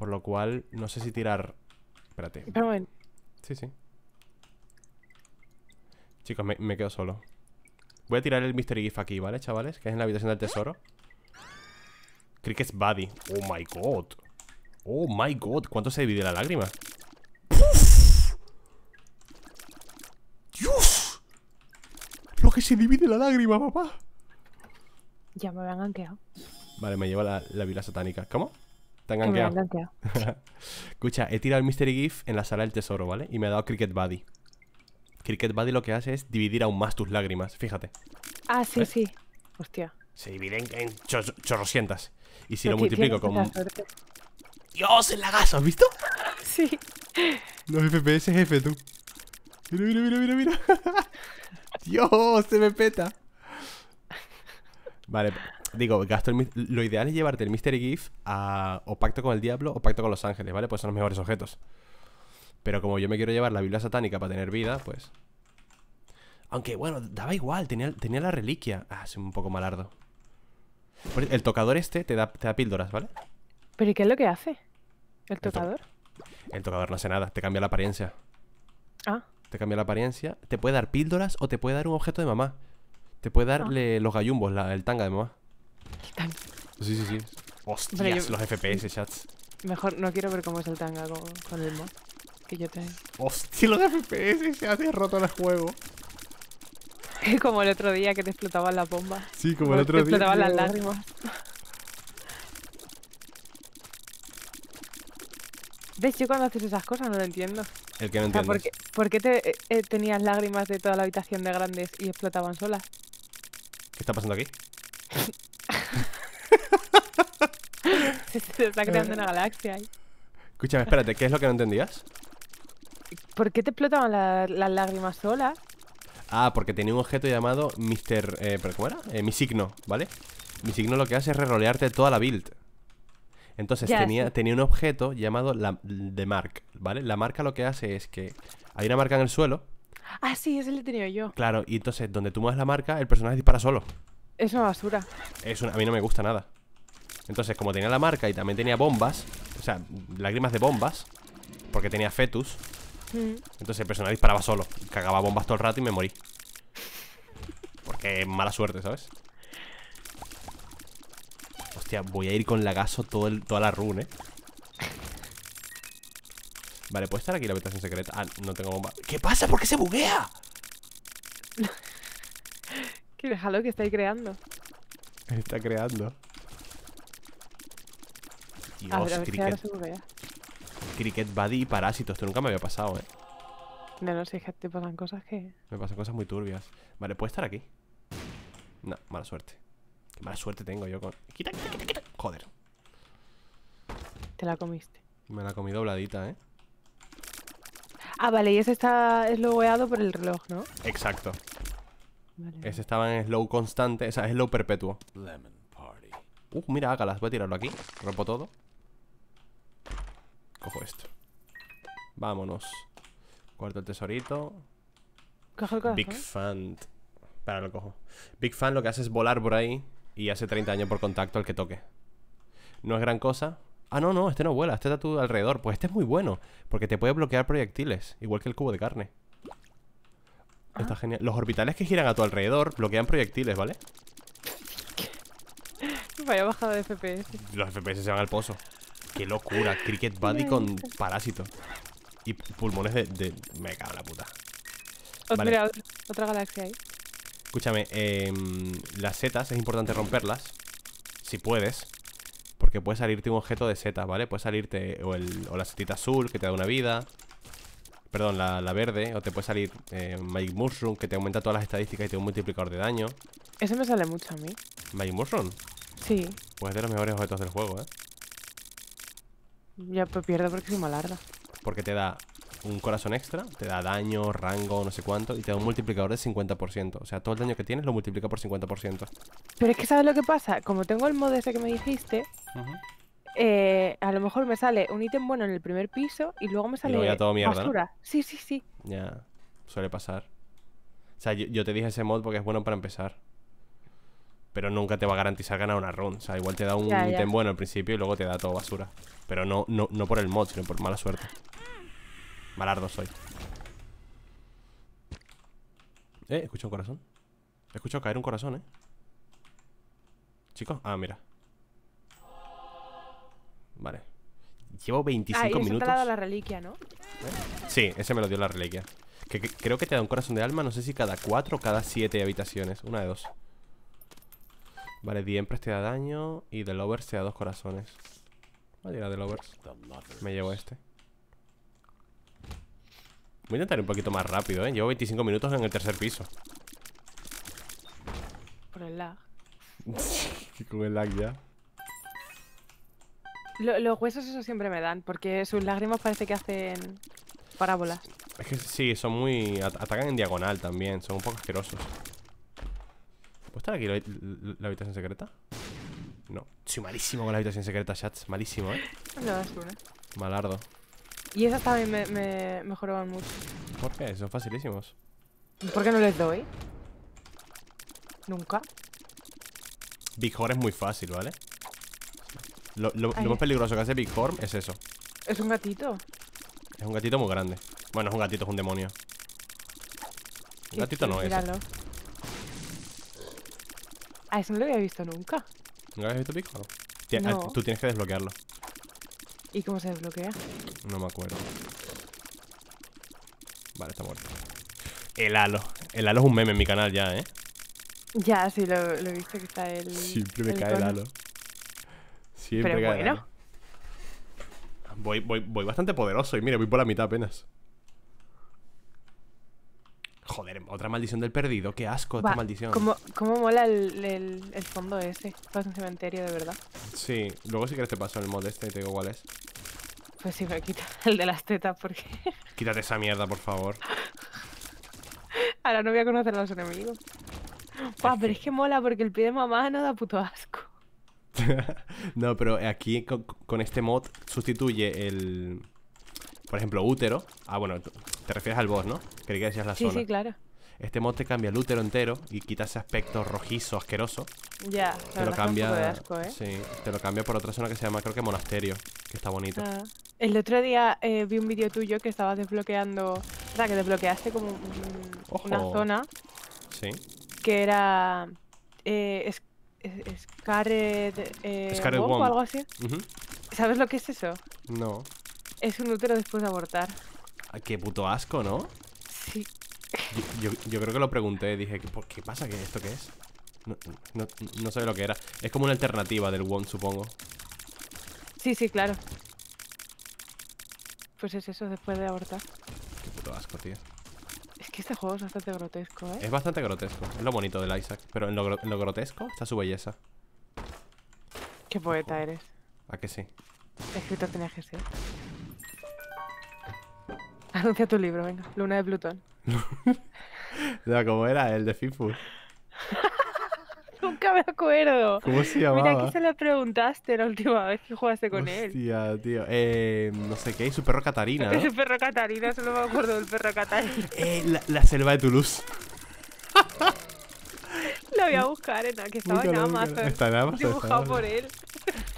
Speaker 1: Por lo cual, no sé si tirar... Espérate. Ah, sí, sí. Chicos, me, quedo solo. Voy a tirar el Mystery Gif aquí, ¿vale, chavales? Que es en la habitación del tesoro. Cricket's Buddy. Oh my god. Oh my god. ¿Cuánto se divide la lágrima? ¡Dios! Lo que se divide la lágrima, papá.
Speaker 2: Ya me han ganqueado.
Speaker 1: Vale, me lleva la, la vila satánica. ¿Cómo? Te han Escucha, he tirado el Mystery Gift en la sala del tesoro, ¿vale? Y me ha dado Cricket Buddy. Cricket Buddy lo que hace es dividir aún más tus lágrimas, fíjate.
Speaker 2: Ah, sí, ¿Eh? sí. Hostia. Se dividen en,
Speaker 1: chorroscientas Y si lo multiplico con.
Speaker 2: ¡Dios, el lagazo! ¿Has visto? Sí.
Speaker 1: Los FPS jefe, tú. Mira, mira, mira, mira, mira. Dios, se me peta. Vale, digo, gasto lo ideal es llevarte el Mystery Gift a o pacto con el diablo o pacto con los ángeles, ¿vale? Pues son los mejores objetos. Pero como yo me quiero llevar la Biblia satánica para tener vida, pues... Aunque, bueno, daba igual, tenía, la reliquia. Ah, soy un poco malardo. El tocador este te da, da píldoras, ¿vale?
Speaker 2: ¿Pero y qué es lo que hace? ¿El tocador?
Speaker 1: El, tocador no hace nada, te cambia la apariencia. Ah. Te cambia la apariencia, te puede dar píldoras o te puede dar un objeto de mamá. Te puede ah. darle los gallumbos, el tanga de mamá sí, sí, sí. Hostias, los FPS, chats.
Speaker 2: Mejor no quiero ver cómo es el tanga con, el mod que yo tengo. Hostia, los FPS, se hace roto el juego. como el otro día que te explotaban las bombas. Sí, como, el otro día. Te explotaban las lágrimas. ¿Ves? Yo cuando haces esas cosas no lo entiendo. El que no o ¿por qué, te, eh, eh, tenías lágrimas de toda la habitación de grandes y explotaban solas?
Speaker 1: ¿Qué está pasando aquí?
Speaker 2: se, está creando una galaxia ahí.
Speaker 1: Escúchame, espérate, ¿qué es lo que no entendías?
Speaker 2: ¿Por qué te explotaban las lágrimas solas?
Speaker 1: Ah, porque tenía un objeto llamado Mr. Eh, ¿Cómo era? Eh, mi signo, ¿vale? Mi signo lo que hace es rerolearte toda la build. Entonces tenía, tenía un objeto llamado la de mark, ¿vale? La marca lo que hace es que hay una marca en el suelo,
Speaker 2: Ah, sí, ese lo he tenido yo.
Speaker 1: claro, y entonces donde tú mueves la marca, el personaje dispara solo. Es una basura. Es una, a mí no me gusta nada. Entonces, como tenía la marca y también tenía bombas, o sea, lágrimas de bombas, porque tenía fetus, mm. entonces el personal disparaba solo, cagaba bombas todo el rato y me morí. Porque mala suerte, ¿sabes? Hostia, voy a ir con lagazo todo toda la run, ¿eh? Vale, ¿puede estar aquí la habitación secreta? Ah, no tengo bomba. ¿Qué pasa?
Speaker 2: ¿Por qué se buguea? Que déjalo que estáis creando.
Speaker 1: Está creando. Dios, cricket. Cricket Buddy y Parásitos. Esto nunca me había pasado, eh.
Speaker 2: No, no, sé, es que te pasan cosas que.
Speaker 1: Me pasan cosas muy turbias. Vale, ¿puede estar aquí? No, mala suerte. Qué mala suerte tengo yo con. Joder. Te la comiste. Me la comí dobladita, eh.
Speaker 2: Ah, vale, y ese está es logueado por el reloj, ¿no?
Speaker 1: Exacto. Ese estaba en slow constante, o sea, slow perpetuo. Lemon Uh, mira, ágalas, voy a tirarlo aquí. Rompo todo. Cojo esto. Vámonos. Cuarto el tesorito. Big fan. Para, lo cojo. Big fan lo que hace es volar por ahí y hace 30 años por contacto al que toque. No es gran cosa. Ah, no, no, este no vuela, este está a tu alrededor. Pues este es muy bueno, porque te puede bloquear proyectiles, igual que el cubo de carne genial. Los orbitales que giran a tu alrededor bloquean proyectiles, ¿vale?
Speaker 2: Vaya bajada de FPS.
Speaker 1: Los FPS se van al pozo. Qué locura. Cricket Buddy con parásito Y pulmones de, Me cago en la puta. Pues
Speaker 2: otra galaxia ahí.
Speaker 1: Escúchame, em, las setas es importante romperlas. Si puedes. Porque puede salirte un objeto de setas, ¿vale? Puede salirte o, o la setita azul que te da una vida. Perdón, la, verde, o te puede salir eh, Magic Mushroom, que te aumenta todas las estadísticas y te da un multiplicador de daño.
Speaker 2: ese me sale mucho a mí.
Speaker 1: ¿Magic Mushroom? Sí. Pues es de los mejores objetos del juego, ¿eh?
Speaker 2: Ya, pues pierdo porque soy malarda.
Speaker 1: Porque te da un corazón extra, te da daño, rango, no sé cuánto, y te da un multiplicador de 50%. O sea, todo el daño que tienes lo multiplica por 50%.
Speaker 2: Pero es que, ¿sabes lo que pasa? Como tengo el mod ese que me dijiste, Ajá. Eh, a lo mejor me sale un ítem bueno en el primer piso y luego me sale basura. Sí, sí, sí.
Speaker 1: Ya, suele pasar. O sea, yo, te dije ese mod porque es bueno para empezar. Pero nunca te va a garantizar ganar una run. O sea, igual te da un ítem bueno al principio y luego te da todo basura. Pero no, no, no por el mod, sino por mala suerte. Malardo soy. Eh, escucho un corazón. escuchado caer un corazón, eh. Chicos, ah, mira. Vale. Llevo 25 ah, minutos. la reliquia, ¿no? Sí, ese me lo dio la reliquia. Que, creo que te da un corazón de alma, no sé si cada 4 o cada 7 habitaciones. Una de dos. Vale, siempre te da daño y The Lovers te da dos corazones. Voy a The Lovers. Me llevo este. Voy a intentar un poquito más rápido, ¿eh? Llevo 25 minutos en el tercer piso. Por el lag. Con el lag ya
Speaker 2: los huesos eso siempre me dan, porque sus lágrimas parece que hacen parábolas.
Speaker 1: Es que sí, son muy... atacan en diagonal también, son un poco asquerosos. ¿Puedo estar aquí la, habitación secreta? No. Soy malísimo con la habitación secreta, chats Malísimo, ¿eh? No, es una. Malardo.
Speaker 2: Y esas también me, mejoraban mucho.
Speaker 1: ¿Por qué? Son facilísimos.
Speaker 2: ¿Por qué no les doy? Nunca.
Speaker 1: Big es muy fácil, ¿vale? Lo, más eh. peligroso que hace Big Form es eso.
Speaker 2: Es un gatito.
Speaker 1: Es un gatito muy grande. Bueno, es un gatito, es un demonio. Un gatito no es. Míralo.
Speaker 2: Ah, eso no lo había visto nunca.
Speaker 1: ¿Nunca habías visto Big eh, No. Tú tienes que desbloquearlo.
Speaker 2: ¿Y cómo se desbloquea?
Speaker 1: No me acuerdo. Vale, está muerto. El halo. El halo es un meme en mi canal ya, ¿eh?
Speaker 2: Ya, sí, lo, lo he visto que está el. Siempre me cae el halo.
Speaker 1: Pero bueno. Voy, voy, bastante poderoso y mira, voy por la mitad apenas. Joder, otra maldición del perdido. Qué asco esta maldición. ¿cómo,
Speaker 2: ¿Cómo, mola el, el, fondo ese? pasa un cementerio, de verdad.
Speaker 1: Sí, luego si quieres te paso el mod este y te digo cuál es.
Speaker 2: Pues sí, me quita el de las tetas porque...
Speaker 1: Quítate esa mierda, por favor.
Speaker 2: Ahora no voy a conocer a los enemigos. pero es que mola porque el pie de mamá no da puto asco.
Speaker 1: no, pero aquí con, este mod sustituye el... Por ejemplo, útero. Ah, bueno, te refieres al boss, ¿no? Creí que decías la zona. Sí, sí, claro. Este mod te cambia el útero entero y quita ese aspecto rojizo, asqueroso. Ya, te lo cambia. De asco, ¿eh? Sí, te lo cambia por otra zona que se llama, creo que monasterio, que está bonito.
Speaker 2: Ah. El otro día eh, vi un vídeo tuyo que estabas desbloqueando. O sea, que desbloqueaste como una zona. Sí. Que era. Eh, Scared, eh, o algo así. ¿Sabes lo que es eso? No. Es un útero después de abortar.
Speaker 1: qué puto asco, ¿no? Sí. Yo, creo que lo pregunté, dije, ¿qué pasa? que ¿Esto qué es? No, no, sé lo que era. Es como una alternativa del won supongo.
Speaker 2: Sí, sí, claro. Pues es eso, después de abortar.
Speaker 1: Qué puto asco, tío.
Speaker 2: Es que este juego es bastante grotesco, ¿eh? Es
Speaker 1: bastante grotesco. Es lo bonito del Isaac. Pero en lo, grotesco está su belleza.
Speaker 2: Qué poeta eres. ¿A que sí? Escrito tenía que ser. Anuncia tu libro, venga. Luna de Plutón.
Speaker 1: no, como era el de Fifu
Speaker 2: Nunca me acuerdo. ¿Cómo se llamaba? Mira, aquí se lo preguntaste la última vez que jugaste con él.
Speaker 1: Hostia, tío. Eh, no sé qué, su perro Catarina. ¿no? Su
Speaker 2: perro Catarina, solo me acuerdo del perro Catarina.
Speaker 1: Eh, la, selva de Toulouse.
Speaker 2: Lo voy a buscar, en, que estaba en Amazon. Está en Amazon. Dibujado por él.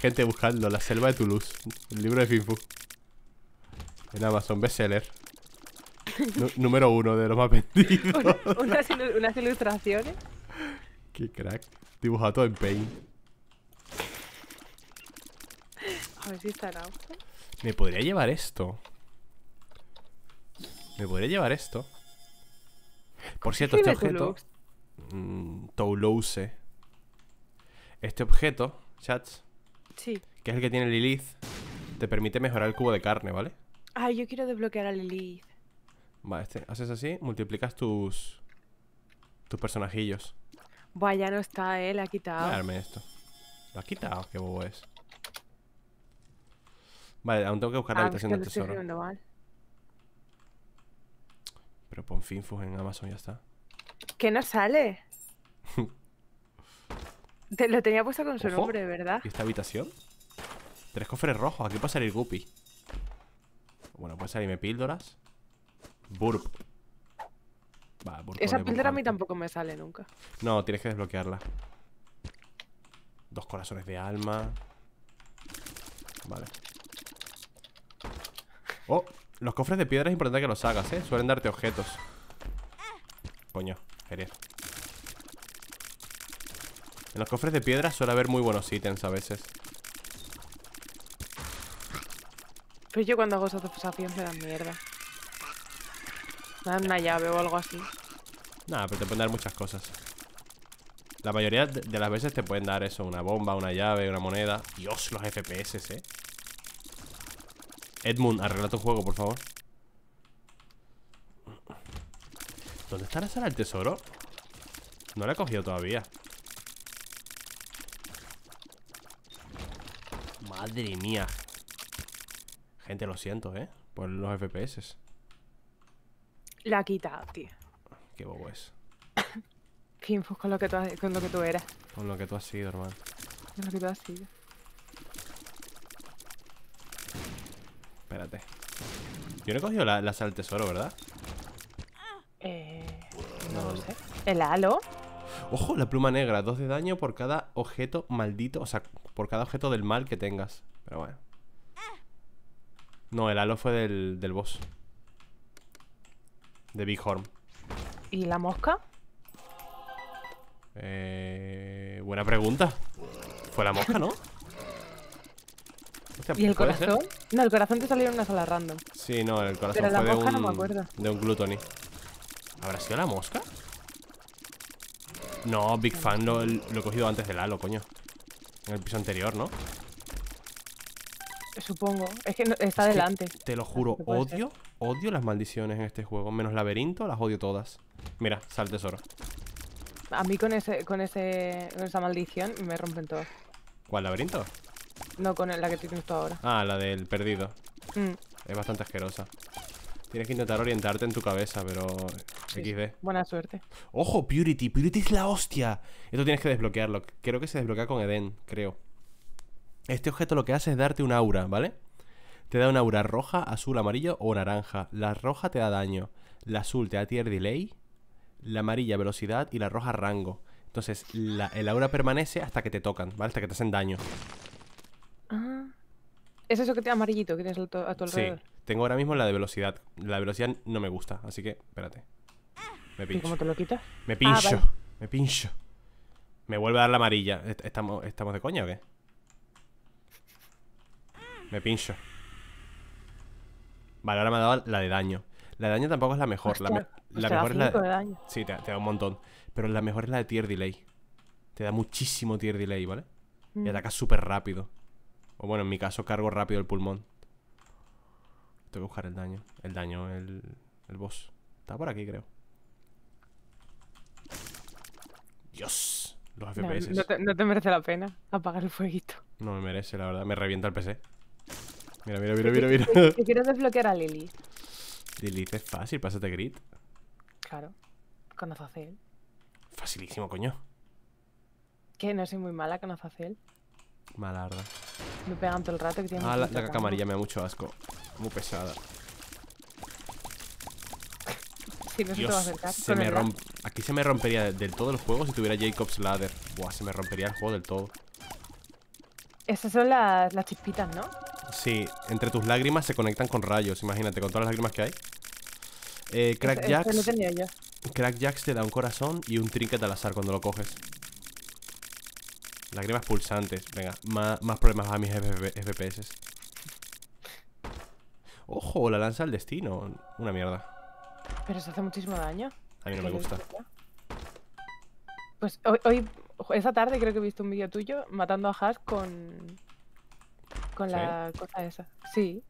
Speaker 1: Gente, buscadlo. La selva de Toulouse. El libro de FIFU En Amazon, bestseller. número uno de los más vendidos.
Speaker 2: unas ilustraciones.
Speaker 1: Qué crack. Dibujado en paint.
Speaker 2: A ver si está en auto.
Speaker 1: Me podría llevar esto. Me podría llevar esto. Por cierto, este objeto. Mm, Toulouse. Este objeto, chats. Sí. Que es el que tiene Lilith. Te permite mejorar el cubo de carne, ¿vale?
Speaker 2: Ah, yo quiero desbloquear a Lilith.
Speaker 1: Vale, este, haces así, multiplicas tus. tus personajillos.
Speaker 2: Buah, ya no está, eh, la ha quitado.
Speaker 1: esto. Lo ha quitado, qué bobo es. Vale, aún tengo que buscar la ah, habitación del tesoro. Pero pon Finfus en Amazon ya está.
Speaker 2: ¿Qué no sale? Te lo tenía puesto con su nombre, ¿verdad?
Speaker 1: ¿Y esta habitación? Tres cofres rojos, aquí puede salir Guppy. Bueno, puede salirme píldoras. Burp. Esa piedra a mí tampoco me sale nunca. No, tienes que desbloquearla. Dos corazones de alma. Vale. Oh, los cofres de piedra es importante que los hagas, ¿eh? Suelen darte objetos. Coño, jerez En los cofres de piedra suele haber muy buenos ítems a veces.
Speaker 2: Pero yo cuando hago esas desafíos me dan mierda dame una llave o algo así.
Speaker 1: Nada, pero te pueden dar muchas cosas. La mayoría de las veces te pueden dar eso, una bomba, una llave, una moneda. Dios, los FPS, eh. Edmund, arregla tu juego, por favor. ¿Dónde estará la sala tesoro? No la he cogido todavía. Madre mía. Gente, lo siento, eh. Por los FPS. La ha quitado, tío. Qué bobo es.
Speaker 2: qué infos pues con lo, que tú con lo que tú eras.
Speaker 1: Con lo que tú has sido, hermano.
Speaker 2: Con lo que tú has sido.
Speaker 1: Espérate. Yo no he cogido la, sal tesoro, ¿verdad?
Speaker 2: Eh, no, lo sé. ¿El halo?
Speaker 1: Ojo, la pluma negra. Dos de daño por cada objeto maldito. O sea, por cada objeto del mal que tengas. Pero bueno. No, el halo fue del, del boss de Horn
Speaker 2: ¿Y la mosca?
Speaker 1: Eh, buena pregunta. Fue la mosca, ¿no? ¿Y el corazón?
Speaker 2: No, el corazón te salió en una sala random.
Speaker 1: Sí, no, el corazón fue de un, no de un ¿Habrá sido la mosca? No, Big Fan lo, he cogido antes del halo, coño. En el piso anterior, ¿no?
Speaker 2: Supongo. Es que está delante. te
Speaker 1: lo juro, odio Odio las maldiciones en este juego. Menos laberinto, las odio todas. Mira, sal tesoro.
Speaker 2: A mí con ese, con ese, esa maldición me rompen todo. ¿Cuál laberinto? No, con la que tienes tú ahora.
Speaker 1: Ah, la del perdido. Mm. Es bastante asquerosa. Tienes que intentar orientarte en tu cabeza, pero... XD. Buena suerte. ¡Ojo, Purity! ¡Purity es la hostia! Esto tienes que desbloquearlo. Creo que se desbloquea con Eden, creo. Este objeto lo que hace es darte un aura, ¿vale? Te da una aura roja, azul, amarillo o naranja. La roja te da daño, la azul te da tier delay, la amarilla velocidad y la roja rango. Entonces el aura permanece hasta que te tocan, ¿vale? Hasta que te hacen daño.
Speaker 2: Ah. ¿Es eso que te da amarillito que tienes a tu alrededor? Sí,
Speaker 1: tengo ahora mismo la de velocidad. La velocidad no me gusta, así que espérate. ¿Y cómo te lo quitas? Me ah, pincho, me pincho. Me vuelve a dar la amarilla. ¿Estamos, ¿Estamos de coña o qué? Me pincho. Vale, ahora me ha dado la de daño. La de daño tampoco es la mejor. la, pues mejor es la de... Sí, te, da un montón. Pero la mejor es la de tier delay. Te da muchísimo tier delay, ¿vale? Y mm. ataca súper rápido. O bueno, en mi caso cargo rápido el pulmón. Tengo que buscar el daño. El daño, el, el boss. Está por aquí, creo. Dios, los FPS.
Speaker 2: no te merece la pena apagar el fueguito.
Speaker 1: No me merece, la verdad. Me revienta el PC. Mira, mira, mira, mira, mira.
Speaker 2: quiero desbloquear a Lily.
Speaker 1: Lilith es fácil, pásate Grit.
Speaker 2: Claro, con Azazel.
Speaker 1: Facilísimo, coño.
Speaker 2: Que no soy muy mala con Azazel. Malarda. Me pegan todo el rato que tiene. Ah, la, caca amarilla me da
Speaker 1: mucho asco. Muy pesada.
Speaker 2: Si no Dios, se, te va acercar, se me
Speaker 1: Aquí se me rompería del todo el juego si tuviera Jacob's Ladder. Buah, se me rompería el juego del todo.
Speaker 2: Esas son las, las chispitas, ¿no?
Speaker 1: Sí, entre tus lágrimas se conectan con rayos, imagínate, con todas las lágrimas que hay. Eh, Crack Jacks. Crack Jacks te da un corazón y un trinket al azar cuando lo coges. Lágrimas pulsantes. Venga, más, problemas a mis FPS. Ojo, la lanza al destino. Una mierda.
Speaker 2: Pero se hace muchísimo daño. A mí no me gusta. Pues hoy, esa tarde creo que he visto un vídeo tuyo matando a Haas con, con la cosa esa.
Speaker 1: Sí.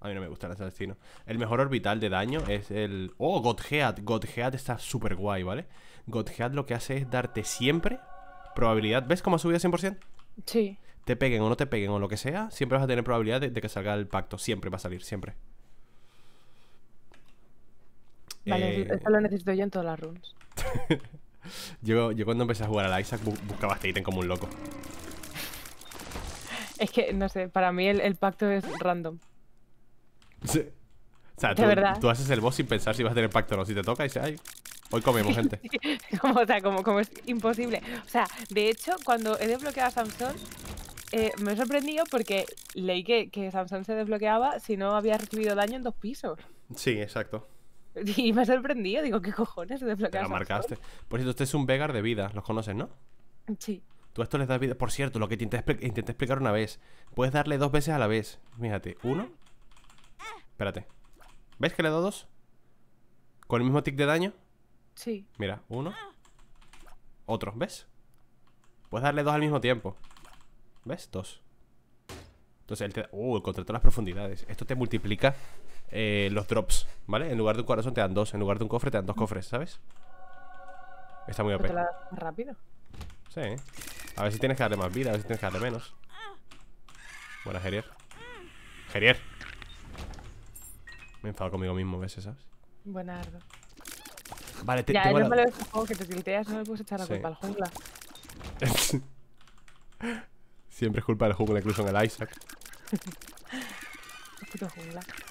Speaker 1: A mí no me gusta el asesino. El mejor orbital de daño es el... ¡Oh! Godhead. Godhead está súper guay, ¿vale? Godhead lo que hace es darte siempre probabilidad... ¿Ves cómo ha subido 100%? Sí. Te peguen o no te peguen o lo que sea, siempre vas a tener probabilidad de, que salga el pacto. Siempre va a salir, siempre. Vale, eh, esto
Speaker 2: lo necesito yo en todas las runes.
Speaker 1: yo, cuando empecé a jugar al Isaac buscaba este ítem como un loco.
Speaker 2: Es que, no sé, para mí el, pacto es random.
Speaker 1: Sí. O sea, tú, haces el boss sin pensar si vas a tener pacto o no. Si te toca, y se ay, hoy comemos, gente.
Speaker 2: como, o como, como, es imposible. O sea, de hecho, cuando he desbloqueado a Samson, eh, me he sorprendido porque leí que, que Samson se desbloqueaba si no había recibido daño en dos pisos.
Speaker 1: Sí, exacto.
Speaker 2: Y me he sorprendido, digo, ¿qué cojones? Te la
Speaker 1: marcaste. Por cierto, este es un Vegar de vida, los conoces, ¿no? Sí. Tú esto les das vida. Por cierto, lo que intenté, explicar una vez. Puedes darle dos veces a la vez. Fíjate, uno. Espérate. ¿Ves que le doy dos? ¿Con el mismo tick de daño? Sí. Mira, uno. Otro, ¿ves? Puedes darle dos al mismo tiempo. ¿Ves? Dos. Entonces él te Uh, el contrato las profundidades. Esto te multiplica eh, los drops, ¿vale? En lugar de un corazón te dan dos. En lugar de un cofre te dan dos cofres, ¿sabes? Está muy OP. rápido? Sí. A ver si tienes que darle más vida, a ver si tienes que darle menos Buena, Gerier Gerier Me he conmigo mismo, ¿ves? ¿Sabes? Ardo Vale, te, ya, tengo me
Speaker 2: lo a juego que te tilteas, no me puedes echar la culpa al jungla
Speaker 1: Siempre es culpa del jungla, incluso en el Isaac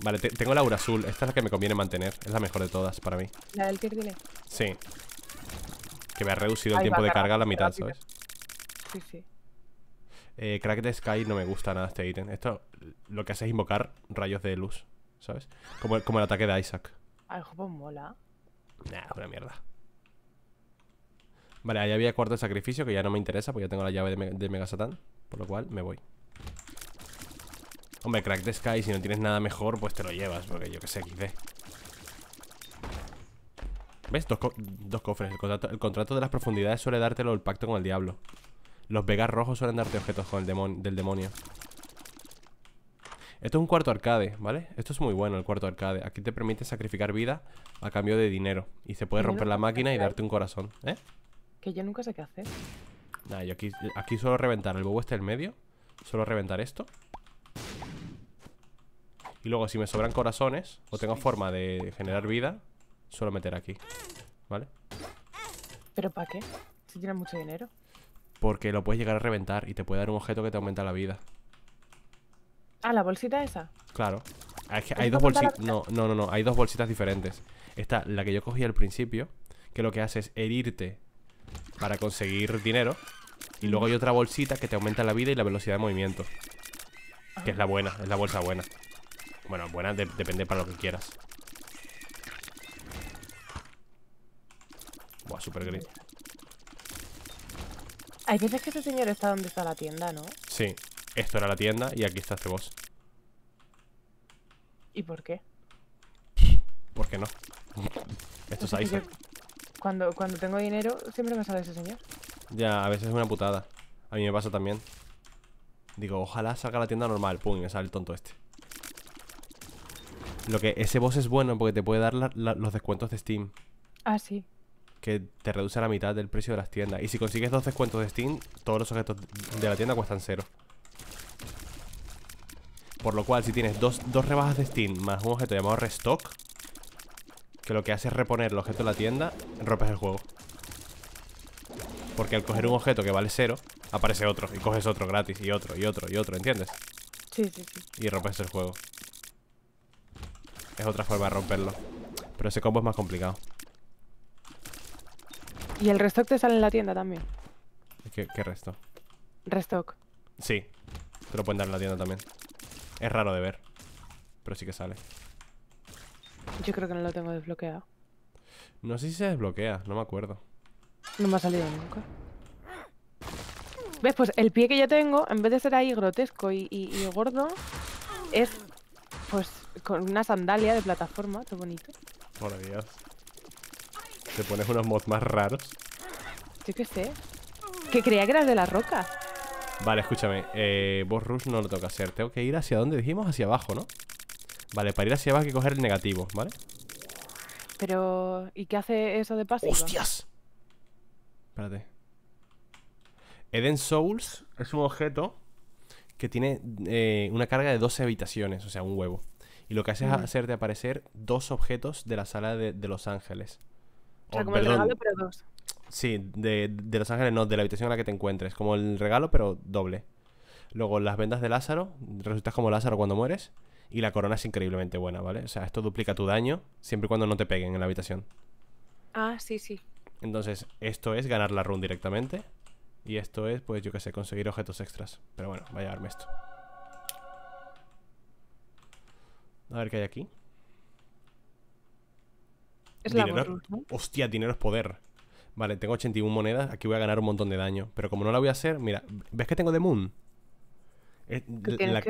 Speaker 1: Vale, tengo la aura azul Esta es la que me conviene mantener Es la mejor de todas para mí ¿La del tier Sí que me ha reducido el tiempo de carga a la mitad, ¿sabes? Sí, sí. Eh, crack de Sky no me gusta nada este ítem. Esto lo que hace es invocar rayos de luz, ¿sabes? Como, como el ataque de Isaac.
Speaker 2: Ay, pues mola. Nah, una mierda.
Speaker 1: Vale, ahí había cuarto de sacrificio que ya no me interesa porque ya tengo la llave de, Mega Satán. Por lo cual me voy. Hombre, crack de Sky, si no tienes nada mejor, pues te lo llevas, porque yo que sé, XD. ¿Ves? Dos, cofres. El contrato, de las profundidades suele dártelo el pacto con el diablo. Los vegas rojos suelen darte objetos con el del demonio. Esto es un cuarto arcade, ¿vale? Esto es muy bueno, el cuarto arcade. Aquí te permite sacrificar vida a cambio de dinero. Y se puede romper la máquina y darte un corazón, ¿eh?
Speaker 2: Que yo nunca sé qué hacer.
Speaker 1: nada yo aquí, aquí suelo reventar el bobo este del medio. Suelo reventar esto. Y luego si me sobran corazones o tengo forma de generar vida, Solo meter aquí. ¿Vale?
Speaker 2: ¿Pero para qué? Si tienes mucho dinero.
Speaker 1: Porque lo puedes llegar a reventar y te puede dar un objeto que te aumenta la vida.
Speaker 2: Ah, la bolsita esa.
Speaker 1: Claro. Ah, hay, hay dos bolsitas. No, no, no, Hay dos bolsitas diferentes. Esta, la que yo cogí al principio, que lo que hace es herirte para conseguir dinero. Y luego hay otra bolsita que te aumenta la vida y la velocidad de movimiento. Que es la ah. buena, es la bolsa buena. Bueno, buena depende para lo que quieras. Buah, super gris.
Speaker 2: Hay veces que este señor está donde está la tienda, ¿no?
Speaker 1: Sí, esto era la tienda y aquí está este boss. ¿Y por qué? ¿Por qué no? esto es pues Isaac.
Speaker 2: Cuando, cuando tengo dinero, siempre me sale ese señor.
Speaker 1: Ya, a veces es una putada. A mí me pasa también. Digo, ojalá salga la tienda normal. Pum, me sale el tonto este. Lo que ese boss es bueno porque te puede dar los descuentos de Steam. Ah, sí que te reduce a la mitad del precio de las tiendas. Y si consigues dos descuentos de Steam, todos los objetos de la tienda cuestan cero. Por lo cual, si tienes dos, rebajas de Steam más un objeto llamado Restock, que lo que hace es reponer el objeto de la tienda, rompes el juego. Porque al coger un objeto que vale cero, aparece otro, y coges otro gratis, y otro, y otro, y otro, ¿entiendes? Sí, sí, sí. Y rompes el juego. Es otra forma de romperlo. Pero ese combo es más complicado.
Speaker 2: ¿Y el restock te sale en la tienda también?
Speaker 1: ¿Qué, qué resto? Restock. Sí, te lo pueden dar en la tienda también. Es raro de ver, pero sí que sale.
Speaker 2: Yo creo que no lo tengo desbloqueado.
Speaker 1: No sé si se desbloquea, no me acuerdo.
Speaker 2: No me ha salido nunca. ¿Ves? Pues el pie que yo tengo, en vez de ser ahí grotesco y, y gordo, es pues con una sandalia de plataforma, Todo bonito.
Speaker 1: Por Dios. Te pones unos mods más raros.
Speaker 2: Yo qué sé. Que creía que eras de la roca.
Speaker 1: Vale, escúchame. Eh, boss rush no lo tengo que hacer. Tengo que ir hacia donde dijimos, hacia abajo, ¿no? Vale, para ir hacia abajo hay que coger el negativo, ¿vale?
Speaker 2: Pero. ¿Y qué hace eso de paso ¡Hostias!
Speaker 1: Espérate. Eden Souls es un objeto que tiene eh, una carga de 12 habitaciones, o sea, un huevo. Y lo que hace es mm. hacerte aparecer dos objetos de la sala de Los Ángeles. O sea, como el regalo, pero dos. Sí, de, de, Los Ángeles no, de la habitación en la que te encuentres. Como el regalo, pero doble. Luego, las vendas de Lázaro. Resultas como Lázaro cuando mueres. Y la corona es increíblemente buena, ¿vale? O sea, esto duplica tu daño siempre y cuando no te peguen en la habitación.
Speaker 2: Ah, sí, sí.
Speaker 1: Entonces, esto es ganar la run directamente. Y esto es, pues yo qué sé, conseguir objetos extras. Pero bueno, vaya a darme esto. A ver qué hay aquí. Hostia, dinero es poder. Vale, tengo 81 monedas. Aquí voy a ganar un montón de daño. Pero como no la voy a hacer, mira, ¿ves que tengo The Moon? Eh,